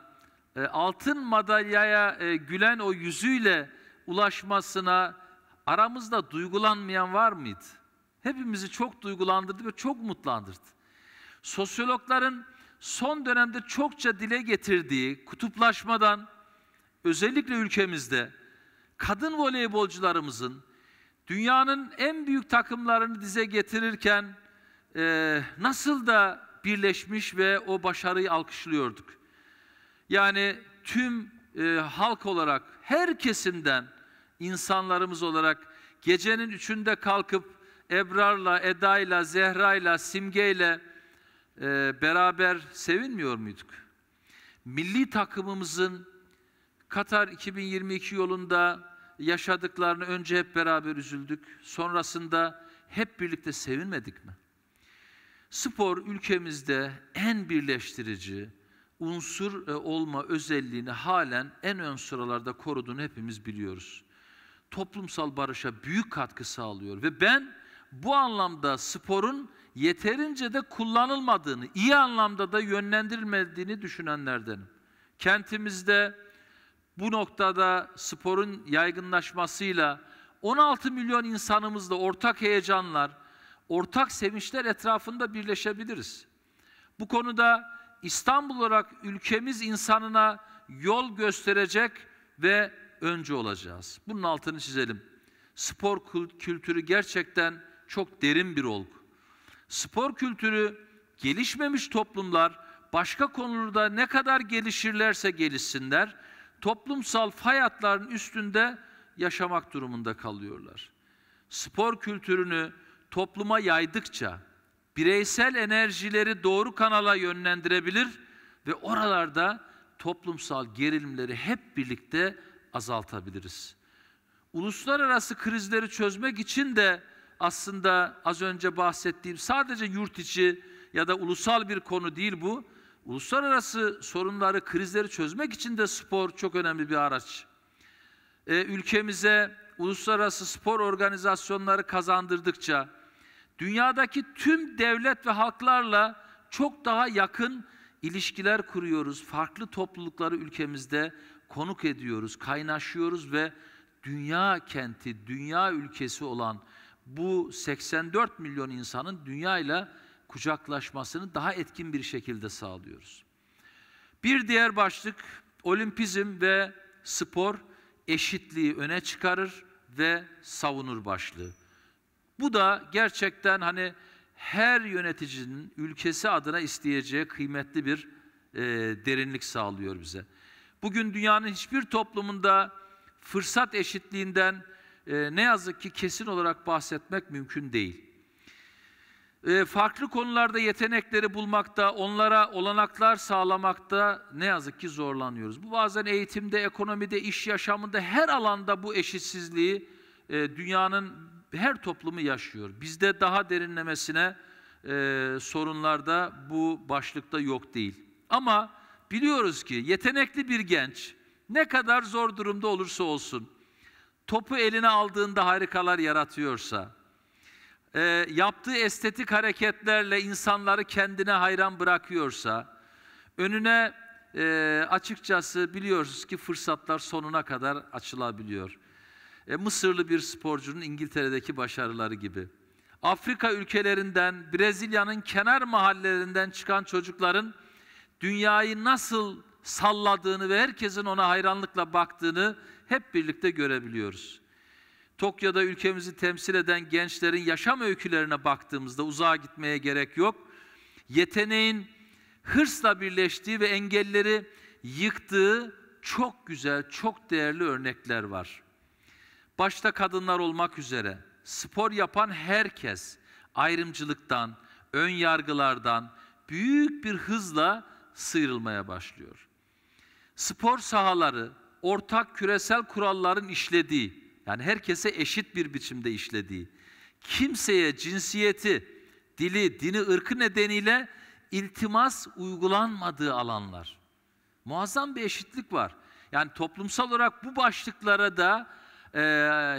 e, altın madalyaya e, gülen o yüzüyle ulaşmasına aramızda duygulanmayan var mıydı? Hepimizi çok duygulandırdı ve çok mutlandırdı. Sosyologların son dönemde çokça dile getirdiği kutuplaşmadan özellikle ülkemizde kadın voleybolcularımızın dünyanın en büyük takımlarını dize getirirken e, nasıl da birleşmiş ve o başarıyı alkışlıyorduk. Yani tüm e, halk olarak her kesimden insanlarımız olarak gecenin üçünde kalkıp Ebrar'la, Eda'yla, Zehra'yla, Simge'yle e, beraber sevinmiyor muyduk? Milli takımımızın Katar 2022 yolunda yaşadıklarını önce hep beraber üzüldük. Sonrasında hep birlikte sevinmedik mi? Spor ülkemizde en birleştirici unsur e, olma özelliğini halen en ön sıralarda koruduğunu hepimiz biliyoruz. Toplumsal barışa büyük katkı sağlıyor ve ben bu anlamda sporun yeterince de kullanılmadığını, iyi anlamda da yönlendirilmediğini düşünenlerdenim. Kentimizde bu noktada sporun yaygınlaşmasıyla 16 milyon insanımızla ortak heyecanlar, ortak sevinçler etrafında birleşebiliriz. Bu konuda İstanbul olarak ülkemiz insanına yol gösterecek ve önce olacağız. Bunun altını çizelim. Spor kültürü gerçekten çok derin bir olgu. Spor kültürü gelişmemiş toplumlar başka konularda ne kadar gelişirlerse gelişsinler, toplumsal fayatların üstünde yaşamak durumunda kalıyorlar. Spor kültürünü topluma yaydıkça bireysel enerjileri doğru kanala yönlendirebilir ve oralarda toplumsal gerilimleri hep birlikte azaltabiliriz. Uluslararası krizleri çözmek için de aslında az önce bahsettiğim sadece yurt içi ya da ulusal bir konu değil bu. Uluslararası sorunları, krizleri çözmek için de spor çok önemli bir araç. Ee, ülkemize uluslararası spor organizasyonları kazandırdıkça, dünyadaki tüm devlet ve halklarla çok daha yakın ilişkiler kuruyoruz. Farklı toplulukları ülkemizde konuk ediyoruz, kaynaşıyoruz ve dünya kenti, dünya ülkesi olan bu 84 milyon insanın dünyayla kucaklaşmasını daha etkin bir şekilde sağlıyoruz. Bir diğer başlık olimpizm ve spor eşitliği öne çıkarır ve savunur başlığı. Bu da gerçekten hani her yöneticinin ülkesi adına isteyeceği kıymetli bir e, derinlik sağlıyor bize. Bugün dünyanın hiçbir toplumunda fırsat eşitliğinden e, ne yazık ki kesin olarak bahsetmek mümkün değil. E, farklı konularda yetenekleri bulmakta, onlara olanaklar sağlamakta ne yazık ki zorlanıyoruz. Bu bazen eğitimde, ekonomide, iş yaşamında her alanda bu eşitsizliği e, dünyanın her toplumu yaşıyor. Bizde daha derinlemesine e, sorunlarda bu başlıkta yok değil. Ama biliyoruz ki yetenekli bir genç ne kadar zor durumda olursa olsun, topu eline aldığında harikalar yaratıyorsa, e, yaptığı estetik hareketlerle insanları kendine hayran bırakıyorsa, önüne e, açıkçası biliyoruz ki fırsatlar sonuna kadar açılabiliyor e, Mısırlı bir sporcunun İngiltere'deki başarıları gibi. Afrika ülkelerinden, Brezilya'nın kenar mahallelerinden çıkan çocukların dünyayı nasıl salladığını ve herkesin ona hayranlıkla baktığını hep birlikte görebiliyoruz. Tokyo'da ülkemizi temsil eden gençlerin yaşam öykülerine baktığımızda uzağa gitmeye gerek yok. Yeteneğin hırsla birleştiği ve engelleri yıktığı çok güzel, çok değerli örnekler var başta kadınlar olmak üzere spor yapan herkes ayrımcılıktan, ön yargılardan büyük bir hızla sıyrılmaya başlıyor. Spor sahaları ortak küresel kuralların işlediği, yani herkese eşit bir biçimde işlediği, kimseye cinsiyeti, dili, dini, ırkı nedeniyle iltimas uygulanmadığı alanlar. Muazzam bir eşitlik var. Yani toplumsal olarak bu başlıklara da e,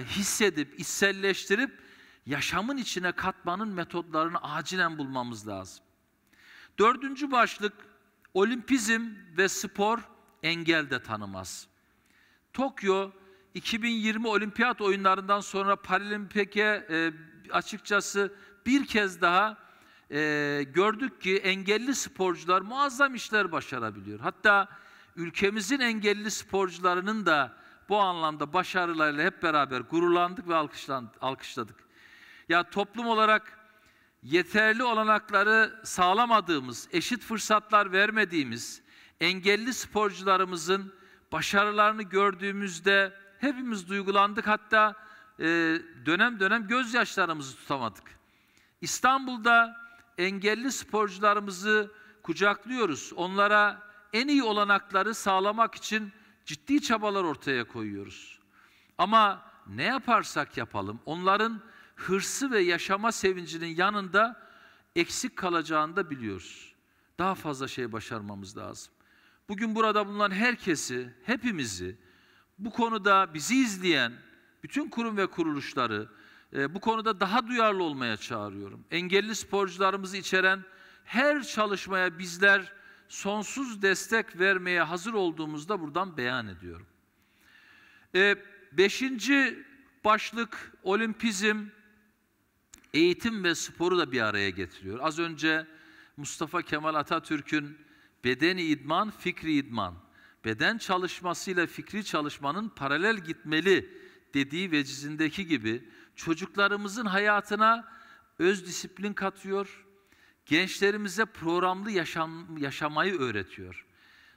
hissedip, içselleştirip yaşamın içine katmanın metodlarını acilen bulmamız lazım. Dördüncü başlık, olimpizm ve spor engel de tanımaz. Tokyo 2020 olimpiyat oyunlarından sonra paralimpike e, açıkçası bir kez daha e, gördük ki engelli sporcular muazzam işler başarabiliyor. Hatta ülkemizin engelli sporcularının da bu anlamda başarılarıyla hep beraber gururlandık ve alkışladık. Ya toplum olarak yeterli olanakları sağlamadığımız, eşit fırsatlar vermediğimiz, engelli sporcularımızın başarılarını gördüğümüzde hepimiz duygulandık. Hatta e, dönem dönem gözyaşlarımızı tutamadık. İstanbul'da engelli sporcularımızı kucaklıyoruz. Onlara en iyi olanakları sağlamak için Ciddi çabalar ortaya koyuyoruz. Ama ne yaparsak yapalım onların hırsı ve yaşama sevincinin yanında eksik kalacağını da biliyoruz. Daha fazla şey başarmamız lazım. Bugün burada bulunan herkesi, hepimizi bu konuda bizi izleyen bütün kurum ve kuruluşları e, bu konuda daha duyarlı olmaya çağırıyorum. Engelli sporcularımızı içeren her çalışmaya bizler sonsuz destek vermeye hazır olduğumuzda buradan beyan ediyorum. E, beşinci başlık olimpizm, eğitim ve sporu da bir araya getiriyor. Az önce Mustafa Kemal Atatürk'ün bedeni idman, fikri idman, beden çalışmasıyla fikri çalışmanın paralel gitmeli dediği vecizindeki gibi çocuklarımızın hayatına öz disiplin katıyor, gençlerimize programlı yaşam, yaşamayı öğretiyor.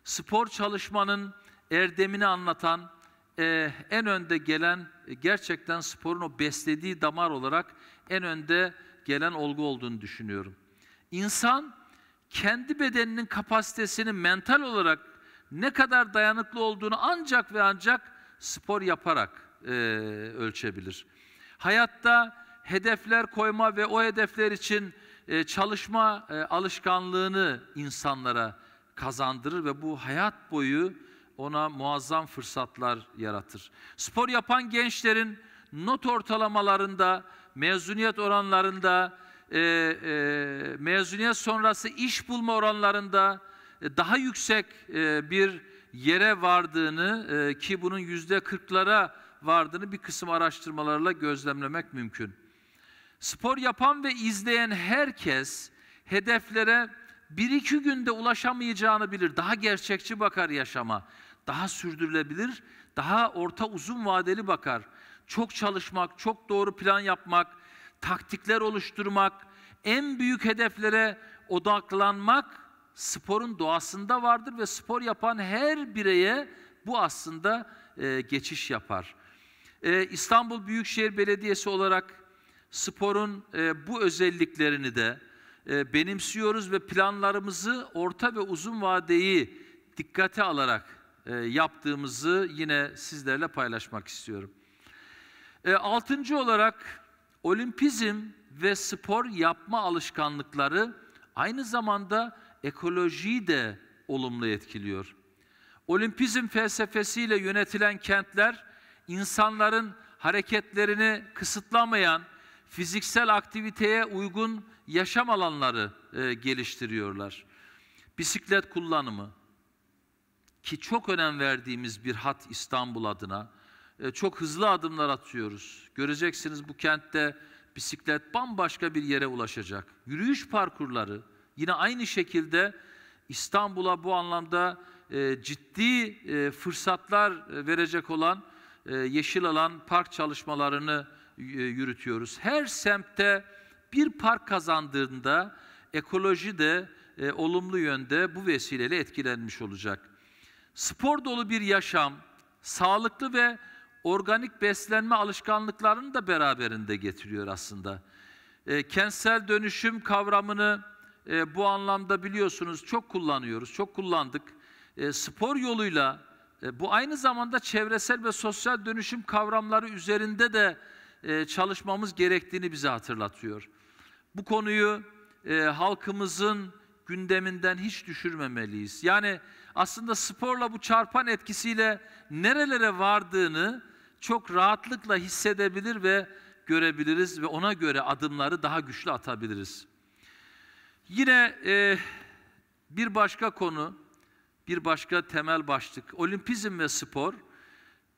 Spor çalışmanın erdemini anlatan, e, en önde gelen e, gerçekten sporun o beslediği damar olarak en önde gelen olgu olduğunu düşünüyorum. İnsan kendi bedeninin kapasitesini mental olarak ne kadar dayanıklı olduğunu ancak ve ancak spor yaparak e, ölçebilir. Hayatta hedefler koyma ve o hedefler için e, çalışma e, alışkanlığını insanlara kazandırır ve bu hayat boyu ona muazzam fırsatlar yaratır. Spor yapan gençlerin not ortalamalarında, mezuniyet oranlarında, e, mezuniyet sonrası iş bulma oranlarında daha yüksek bir yere vardığını ki bunun yüzde kırklara vardığını bir kısım araştırmalarla gözlemlemek mümkün. Spor yapan ve izleyen herkes hedeflere bir iki günde ulaşamayacağını bilir. Daha gerçekçi bakar yaşama. Daha sürdürülebilir, daha orta uzun vadeli bakar. Çok çalışmak, çok doğru plan yapmak, taktikler oluşturmak, en büyük hedeflere odaklanmak sporun doğasında vardır ve spor yapan her bireye bu aslında e, geçiş yapar. E, İstanbul Büyükşehir Belediyesi olarak sporun e, bu özelliklerini de e, benimsiyoruz ve planlarımızı orta ve uzun vadeyi dikkate alarak e, yaptığımızı yine sizlerle paylaşmak istiyorum. E, altıncı olarak olimpizm ve spor yapma alışkanlıkları aynı zamanda ekolojiyi de olumlu etkiliyor. Olimpizm felsefesiyle yönetilen kentler insanların hareketlerini kısıtlamayan fiziksel aktiviteye uygun yaşam alanları e, geliştiriyorlar. Bisiklet kullanımı ki çok önem verdiğimiz bir hat İstanbul adına e, çok hızlı adımlar atıyoruz. Göreceksiniz bu kentte bisiklet bambaşka bir yere ulaşacak. Yürüyüş parkurları yine aynı şekilde İstanbul'a bu anlamda e, ciddi e, fırsatlar e, verecek olan e, yeşil alan park çalışmalarını e, yürütüyoruz. Her semtte bir park kazandığında ekoloji de e, olumlu yönde bu vesileyle etkilenmiş olacak. Spor dolu bir yaşam, sağlıklı ve organik beslenme alışkanlıklarını da beraberinde getiriyor aslında. E, kentsel dönüşüm kavramını e, bu anlamda biliyorsunuz çok kullanıyoruz, çok kullandık. E, spor yoluyla e, bu aynı zamanda çevresel ve sosyal dönüşüm kavramları üzerinde de e, çalışmamız gerektiğini bize hatırlatıyor. Bu konuyu e, halkımızın gündeminden hiç düşürmemeliyiz. Yani aslında sporla bu çarpan etkisiyle nerelere vardığını çok rahatlıkla hissedebilir ve görebiliriz ve ona göre adımları daha güçlü atabiliriz. Yine e, bir başka konu, bir başka temel başlık. Olimpizm ve spor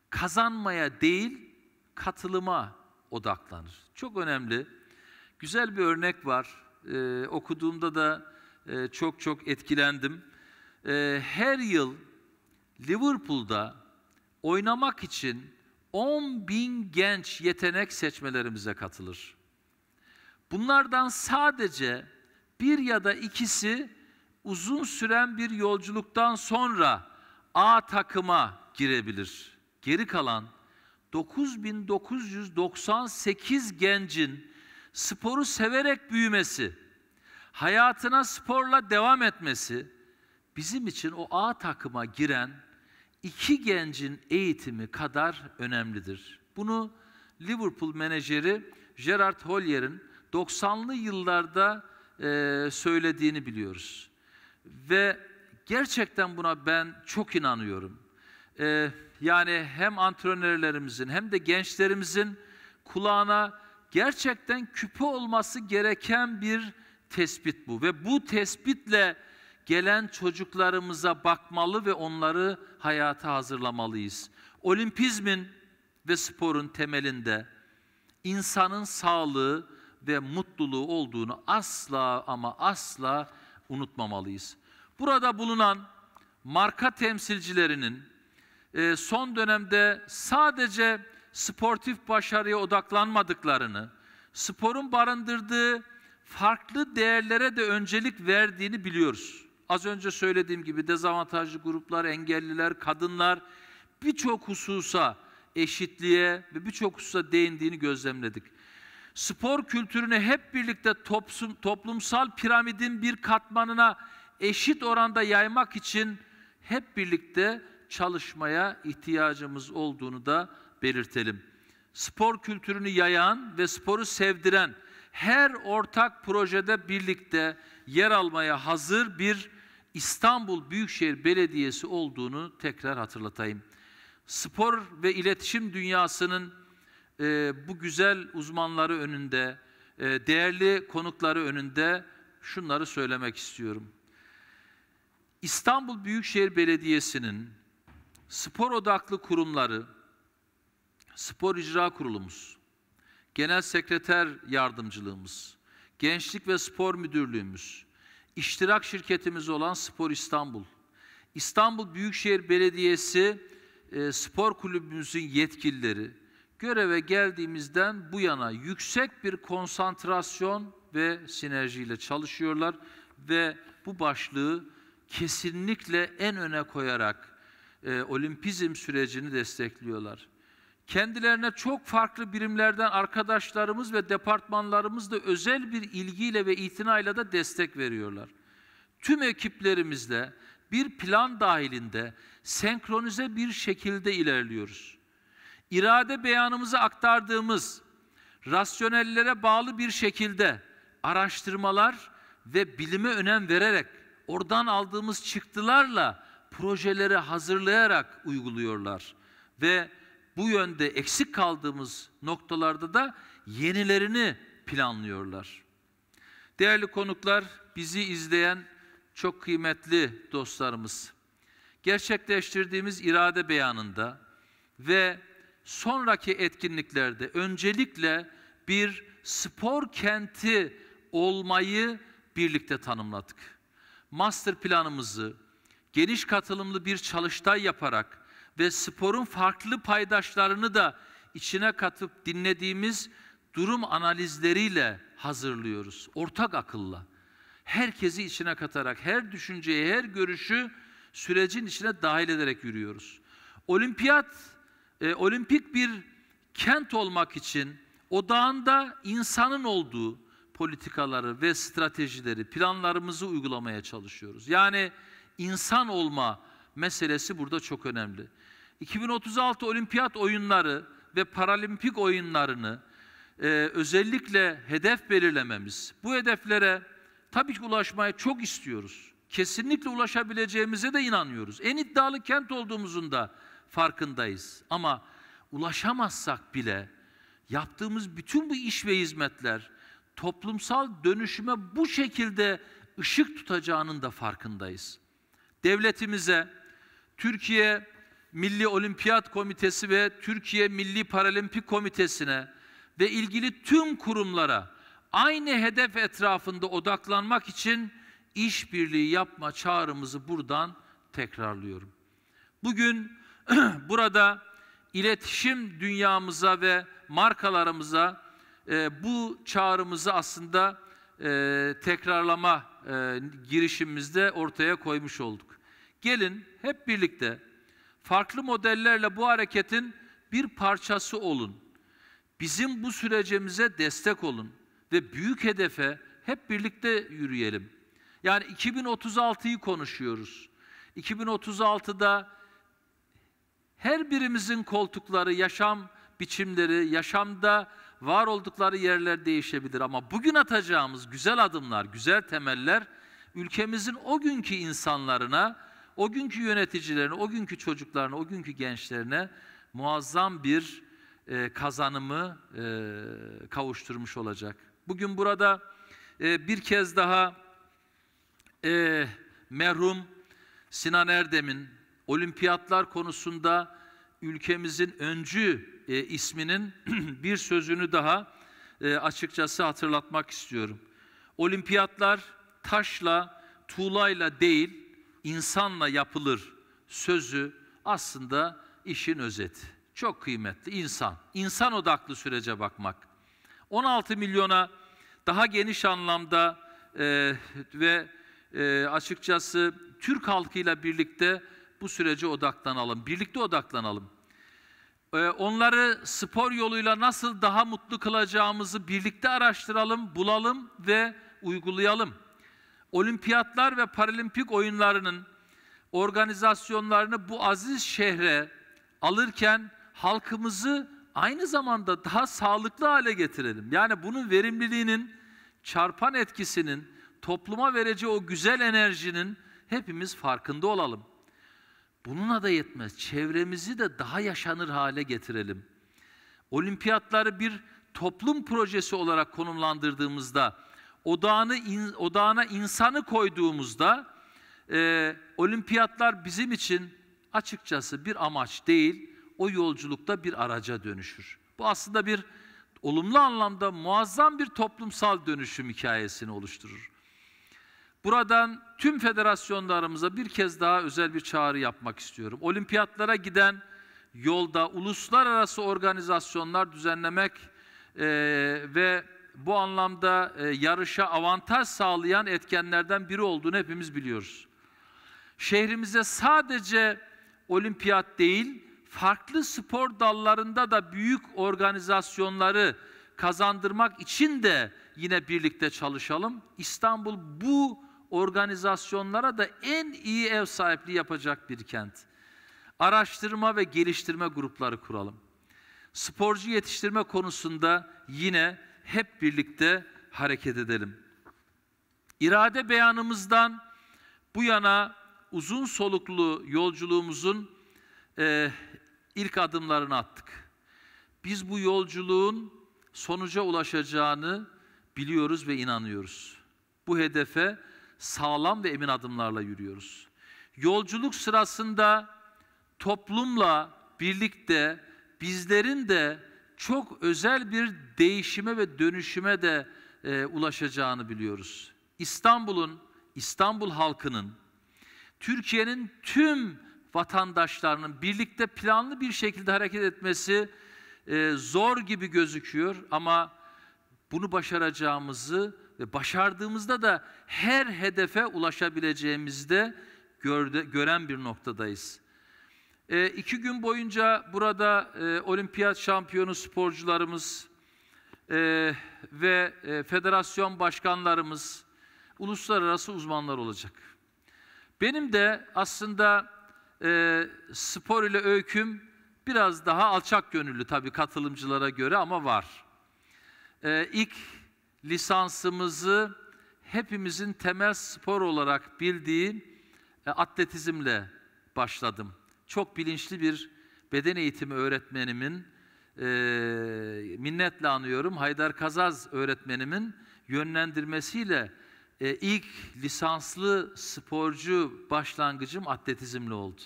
kazanmaya değil, katılıma odaklanır. Çok önemli. Güzel bir örnek var. Ee, okuduğumda da e, çok çok etkilendim. Ee, her yıl Liverpool'da oynamak için 10 bin genç yetenek seçmelerimize katılır. Bunlardan sadece bir ya da ikisi uzun süren bir yolculuktan sonra A takıma girebilir. Geri kalan 9998 gencin sporu severek büyümesi, hayatına sporla devam etmesi bizim için o A takıma giren iki gencin eğitimi kadar önemlidir. Bunu Liverpool menajeri Gerard Hollier'in 90'lı yıllarda e, söylediğini biliyoruz. Ve gerçekten buna ben çok inanıyorum. E, yani hem antrenörlerimizin hem de gençlerimizin kulağına gerçekten küpe olması gereken bir tespit bu ve bu tespitle gelen çocuklarımıza bakmalı ve onları hayata hazırlamalıyız. Olimpizmin ve sporun temelinde insanın sağlığı ve mutluluğu olduğunu asla ama asla unutmamalıyız. Burada bulunan marka temsilcilerinin e, son dönemde sadece sportif başarıya odaklanmadıklarını, sporun barındırdığı farklı değerlere de öncelik verdiğini biliyoruz. Az önce söylediğim gibi dezavantajlı gruplar, engelliler, kadınlar birçok hususa, eşitliğe ve birçok hususa değindiğini gözlemledik. Spor kültürünü hep birlikte toplum, toplumsal piramidin bir katmanına eşit oranda yaymak için hep birlikte çalışmaya ihtiyacımız olduğunu da belirtelim. Spor kültürünü yayan ve sporu sevdiren her ortak projede birlikte yer almaya hazır bir İstanbul Büyükşehir Belediyesi olduğunu tekrar hatırlatayım. Spor ve iletişim dünyasının e, bu güzel uzmanları önünde, e, değerli konukları önünde şunları söylemek istiyorum. İstanbul Büyükşehir Belediyesi'nin spor odaklı kurumları, spor icra kurulumuz, genel sekreter yardımcılığımız, gençlik ve spor müdürlüğümüz, iştirak şirketimiz olan Spor İstanbul, İstanbul Büyükşehir Belediyesi e, spor kulübümüzün yetkilileri göreve geldiğimizden bu yana yüksek bir konsantrasyon ve sinerjiyle çalışıyorlar ve bu başlığı kesinlikle en öne koyarak e, olimpizm sürecini destekliyorlar. Kendilerine çok farklı birimlerden arkadaşlarımız ve departmanlarımız da özel bir ilgiyle ve itinayla da destek veriyorlar. Tüm ekiplerimizle bir plan dahilinde senkronize bir şekilde ilerliyoruz. İrade beyanımızı aktardığımız rasyonellere bağlı bir şekilde araştırmalar ve bilime önem vererek oradan aldığımız çıktılarla Projelere hazırlayarak uyguluyorlar ve bu yönde eksik kaldığımız noktalarda da yenilerini planlıyorlar. Değerli konuklar, bizi izleyen çok kıymetli dostlarımız. Gerçekleştirdiğimiz irade beyanında ve sonraki etkinliklerde öncelikle bir spor kenti olmayı birlikte tanımladık. Master planımızı, geniş katılımlı bir çalıştay yaparak ve sporun farklı paydaşlarını da içine katıp dinlediğimiz durum analizleriyle hazırlıyoruz. Ortak akılla. Herkesi içine katarak, her düşünceyi, her görüşü sürecin içine dahil ederek yürüyoruz. Olimpiyat, e, olimpik bir kent olmak için odağında insanın olduğu politikaları ve stratejileri, planlarımızı uygulamaya çalışıyoruz. Yani insan olma meselesi burada çok önemli. 2036 olimpiyat oyunları ve paralimpik oyunlarını e, özellikle hedef belirlememiz, bu hedeflere tabii ki ulaşmaya çok istiyoruz. Kesinlikle ulaşabileceğimize de inanıyoruz. En iddialı kent olduğumuzun da farkındayız. Ama ulaşamazsak bile yaptığımız bütün bu iş ve hizmetler toplumsal dönüşüme bu şekilde ışık tutacağının da farkındayız devletimize, Türkiye Milli Olimpiyat Komitesi ve Türkiye Milli Paralimpik Komitesi'ne ve ilgili tüm kurumlara aynı hedef etrafında odaklanmak için işbirliği yapma çağrımızı buradan tekrarlıyorum. Bugün burada iletişim dünyamıza ve markalarımıza e, bu çağrımızı aslında e, tekrarlama e, girişimimizde ortaya koymuş olduk. Gelin hep birlikte farklı modellerle bu hareketin bir parçası olun. Bizim bu sürecimize destek olun ve büyük hedefe hep birlikte yürüyelim. Yani 2036'yı konuşuyoruz. 2036'da her birimizin koltukları, yaşam biçimleri, yaşamda var oldukları yerler değişebilir ama bugün atacağımız güzel adımlar, güzel temeller ülkemizin o günkü insanlarına, o günkü yöneticilerine, o günkü çocuklarına, o günkü gençlerine muazzam bir e, kazanımı e, kavuşturmuş olacak. Bugün burada e, bir kez daha e, merhum Sinan Erdem'in olimpiyatlar konusunda ülkemizin öncü e, isminin bir sözünü daha e, açıkçası hatırlatmak istiyorum. Olimpiyatlar taşla, tuğlayla değil, insanla yapılır sözü aslında işin özeti. Çok kıymetli insan. İnsan odaklı sürece bakmak. 16 milyona daha geniş anlamda e, ve e, açıkçası Türk halkıyla birlikte bu sürece odaklanalım. Birlikte odaklanalım. Ee, onları spor yoluyla nasıl daha mutlu kılacağımızı birlikte araştıralım, bulalım ve uygulayalım. Olimpiyatlar ve paralimpik oyunlarının organizasyonlarını bu aziz şehre alırken halkımızı aynı zamanda daha sağlıklı hale getirelim. Yani bunun verimliliğinin, çarpan etkisinin, topluma vereceği o güzel enerjinin hepimiz farkında olalım. Bununla da yetmez. Çevremizi de daha yaşanır hale getirelim. Olimpiyatları bir toplum projesi olarak konumlandırdığımızda, odağını, odağına insanı koyduğumuzda e, olimpiyatlar bizim için açıkçası bir amaç değil, o yolculukta bir araca dönüşür. Bu aslında bir olumlu anlamda muazzam bir toplumsal dönüşüm hikayesini oluşturur. Buradan tüm federasyonlarımıza bir kez daha özel bir çağrı yapmak istiyorum. Olimpiyatlara giden yolda uluslararası organizasyonlar düzenlemek e, ve bu anlamda e, yarışa avantaj sağlayan etkenlerden biri olduğunu hepimiz biliyoruz. Şehrimize sadece olimpiyat değil, farklı spor dallarında da büyük organizasyonları kazandırmak için de yine birlikte çalışalım. İstanbul bu organizasyonlara da en iyi ev sahipliği yapacak bir kent. Araştırma ve geliştirme grupları kuralım. Sporcu yetiştirme konusunda yine hep birlikte hareket edelim. İrade beyanımızdan bu yana uzun soluklu yolculuğumuzun e, ilk adımlarını attık. Biz bu yolculuğun sonuca ulaşacağını biliyoruz ve inanıyoruz. Bu hedefe sağlam ve emin adımlarla yürüyoruz. Yolculuk sırasında toplumla birlikte bizlerin de çok özel bir değişime ve dönüşüme de e, ulaşacağını biliyoruz. İstanbul'un, İstanbul halkının, Türkiye'nin tüm vatandaşlarının birlikte planlı bir şekilde hareket etmesi e, zor gibi gözüküyor ama bunu başaracağımızı ve başardığımızda da her hedefe ulaşabileceğimizde görde, gören bir noktadayız. E, iki gün boyunca burada e, olimpiyat şampiyonu sporcularımız e, ve e, federasyon başkanlarımız, uluslararası uzmanlar olacak. Benim de aslında e, spor ile öyküm biraz daha alçak gönüllü tabii katılımcılara göre ama var. E, ilk lisansımızı hepimizin temel spor olarak bildiği e, atletizmle başladım. Çok bilinçli bir beden eğitimi öğretmenimin e, minnetle anıyorum Haydar Kazaz öğretmenimin yönlendirmesiyle e, ilk lisanslı sporcu başlangıcım atletizmle oldu.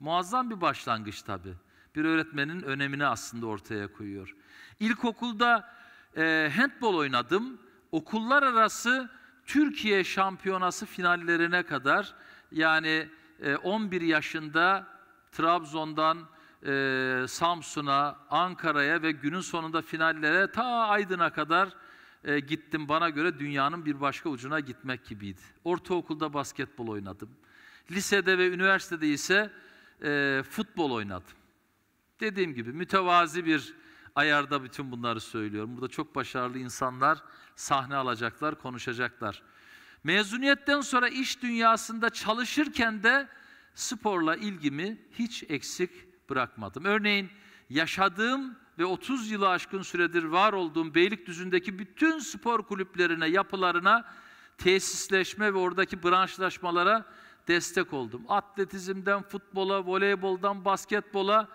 Muazzam bir başlangıç tabii. Bir öğretmenin önemini aslında ortaya koyuyor. İlkokulda e, ee, handbol oynadım. Okullar arası Türkiye şampiyonası finallerine kadar yani e, 11 yaşında Trabzon'dan e, Samsun'a, Ankara'ya ve günün sonunda finallere ta Aydın'a kadar e, gittim. Bana göre dünyanın bir başka ucuna gitmek gibiydi. Ortaokulda basketbol oynadım. Lisede ve üniversitede ise e, futbol oynadım. Dediğim gibi mütevazi bir ayarda bütün bunları söylüyorum. Burada çok başarılı insanlar sahne alacaklar, konuşacaklar. Mezuniyetten sonra iş dünyasında çalışırken de sporla ilgimi hiç eksik bırakmadım. Örneğin yaşadığım ve 30 yılı aşkın süredir var olduğum Beylikdüzü'ndeki bütün spor kulüplerine, yapılarına, tesisleşme ve oradaki branşlaşmalara destek oldum. Atletizmden futbola, voleyboldan basketbola,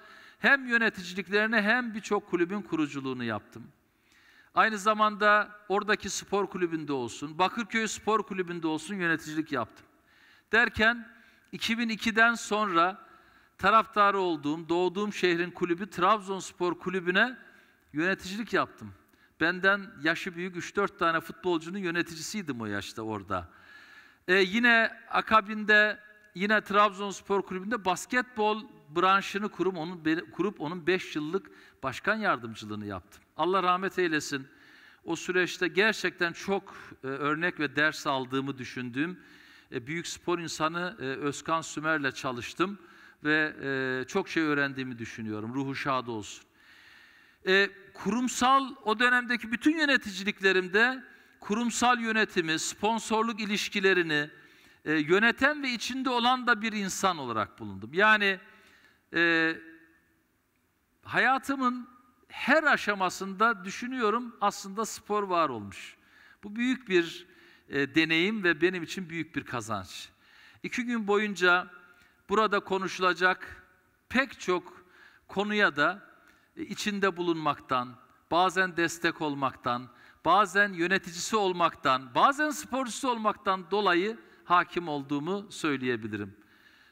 hem yöneticiliklerini hem birçok kulübün kuruculuğunu yaptım. Aynı zamanda oradaki spor kulübünde olsun, Bakırköy Spor Kulübü'nde olsun yöneticilik yaptım. Derken 2002'den sonra taraftarı olduğum, doğduğum şehrin kulübü Trabzonspor Kulübü'ne yöneticilik yaptım. Benden yaşı büyük 3-4 tane futbolcunun yöneticisiydim o yaşta orada. Ee, yine akabinde yine Trabzonspor Kulübü'nde basketbol branşını kurum onun, kurup onun 5 yıllık başkan yardımcılığını yaptım. Allah rahmet eylesin. O süreçte gerçekten çok e, örnek ve ders aldığımı düşündüğüm e, büyük spor insanı e, Özkan Sümer'le çalıştım ve e, çok şey öğrendiğimi düşünüyorum. Ruhu şad olsun. E, kurumsal o dönemdeki bütün yöneticiliklerimde kurumsal yönetimi, sponsorluk ilişkilerini e, yöneten ve içinde olan da bir insan olarak bulundum. Yani e, hayatımın her aşamasında düşünüyorum aslında spor var olmuş. Bu büyük bir e, deneyim ve benim için büyük bir kazanç. İki gün boyunca burada konuşulacak pek çok konuya da e, içinde bulunmaktan, bazen destek olmaktan, bazen yöneticisi olmaktan, bazen sporcusu olmaktan dolayı hakim olduğumu söyleyebilirim.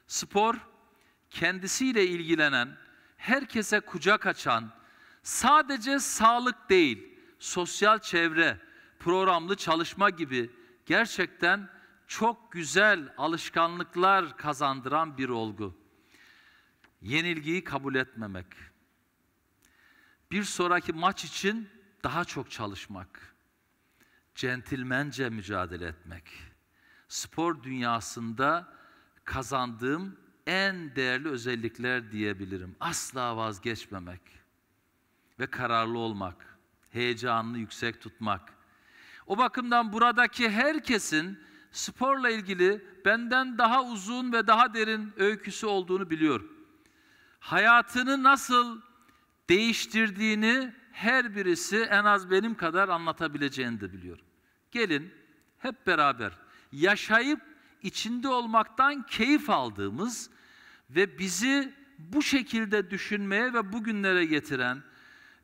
Spor kendisiyle ilgilenen, herkese kucak açan, sadece sağlık değil, sosyal çevre, programlı çalışma gibi gerçekten çok güzel alışkanlıklar kazandıran bir olgu. Yenilgiyi kabul etmemek. Bir sonraki maç için daha çok çalışmak. Centilmence mücadele etmek. Spor dünyasında kazandığım en değerli özellikler diyebilirim. Asla vazgeçmemek ve kararlı olmak, heyecanını yüksek tutmak. O bakımdan buradaki herkesin sporla ilgili benden daha uzun ve daha derin öyküsü olduğunu biliyorum. Hayatını nasıl değiştirdiğini her birisi en az benim kadar anlatabileceğini de biliyorum. Gelin hep beraber yaşayıp içinde olmaktan keyif aldığımız ve bizi bu şekilde düşünmeye ve bugünlere getiren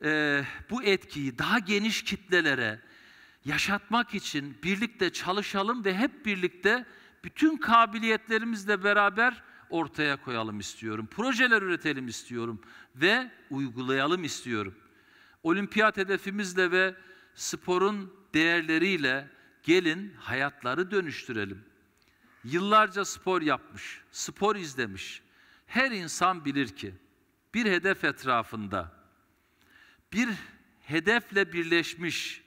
e, bu etkiyi daha geniş kitlelere yaşatmak için birlikte çalışalım ve hep birlikte bütün kabiliyetlerimizle beraber ortaya koyalım istiyorum. Projeler üretelim istiyorum ve uygulayalım istiyorum. Olimpiyat hedefimizle ve sporun değerleriyle gelin hayatları dönüştürelim. Yıllarca spor yapmış, spor izlemiş. Her insan bilir ki bir hedef etrafında bir hedefle birleşmiş,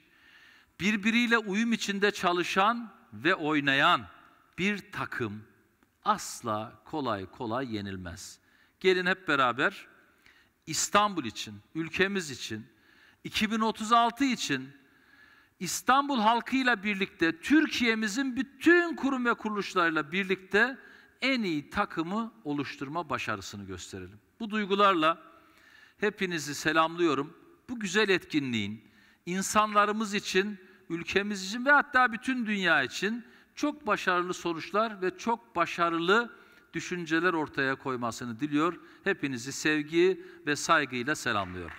birbiriyle uyum içinde çalışan ve oynayan bir takım asla kolay kolay yenilmez. Gelin hep beraber İstanbul için, ülkemiz için, 2036 için İstanbul halkıyla birlikte, Türkiye'mizin bütün kurum ve kuruluşlarıyla birlikte en iyi takımı oluşturma başarısını gösterelim. Bu duygularla hepinizi selamlıyorum. Bu güzel etkinliğin insanlarımız için, ülkemiz için ve hatta bütün dünya için çok başarılı sonuçlar ve çok başarılı düşünceler ortaya koymasını diliyor. Hepinizi sevgi ve saygıyla selamlıyorum.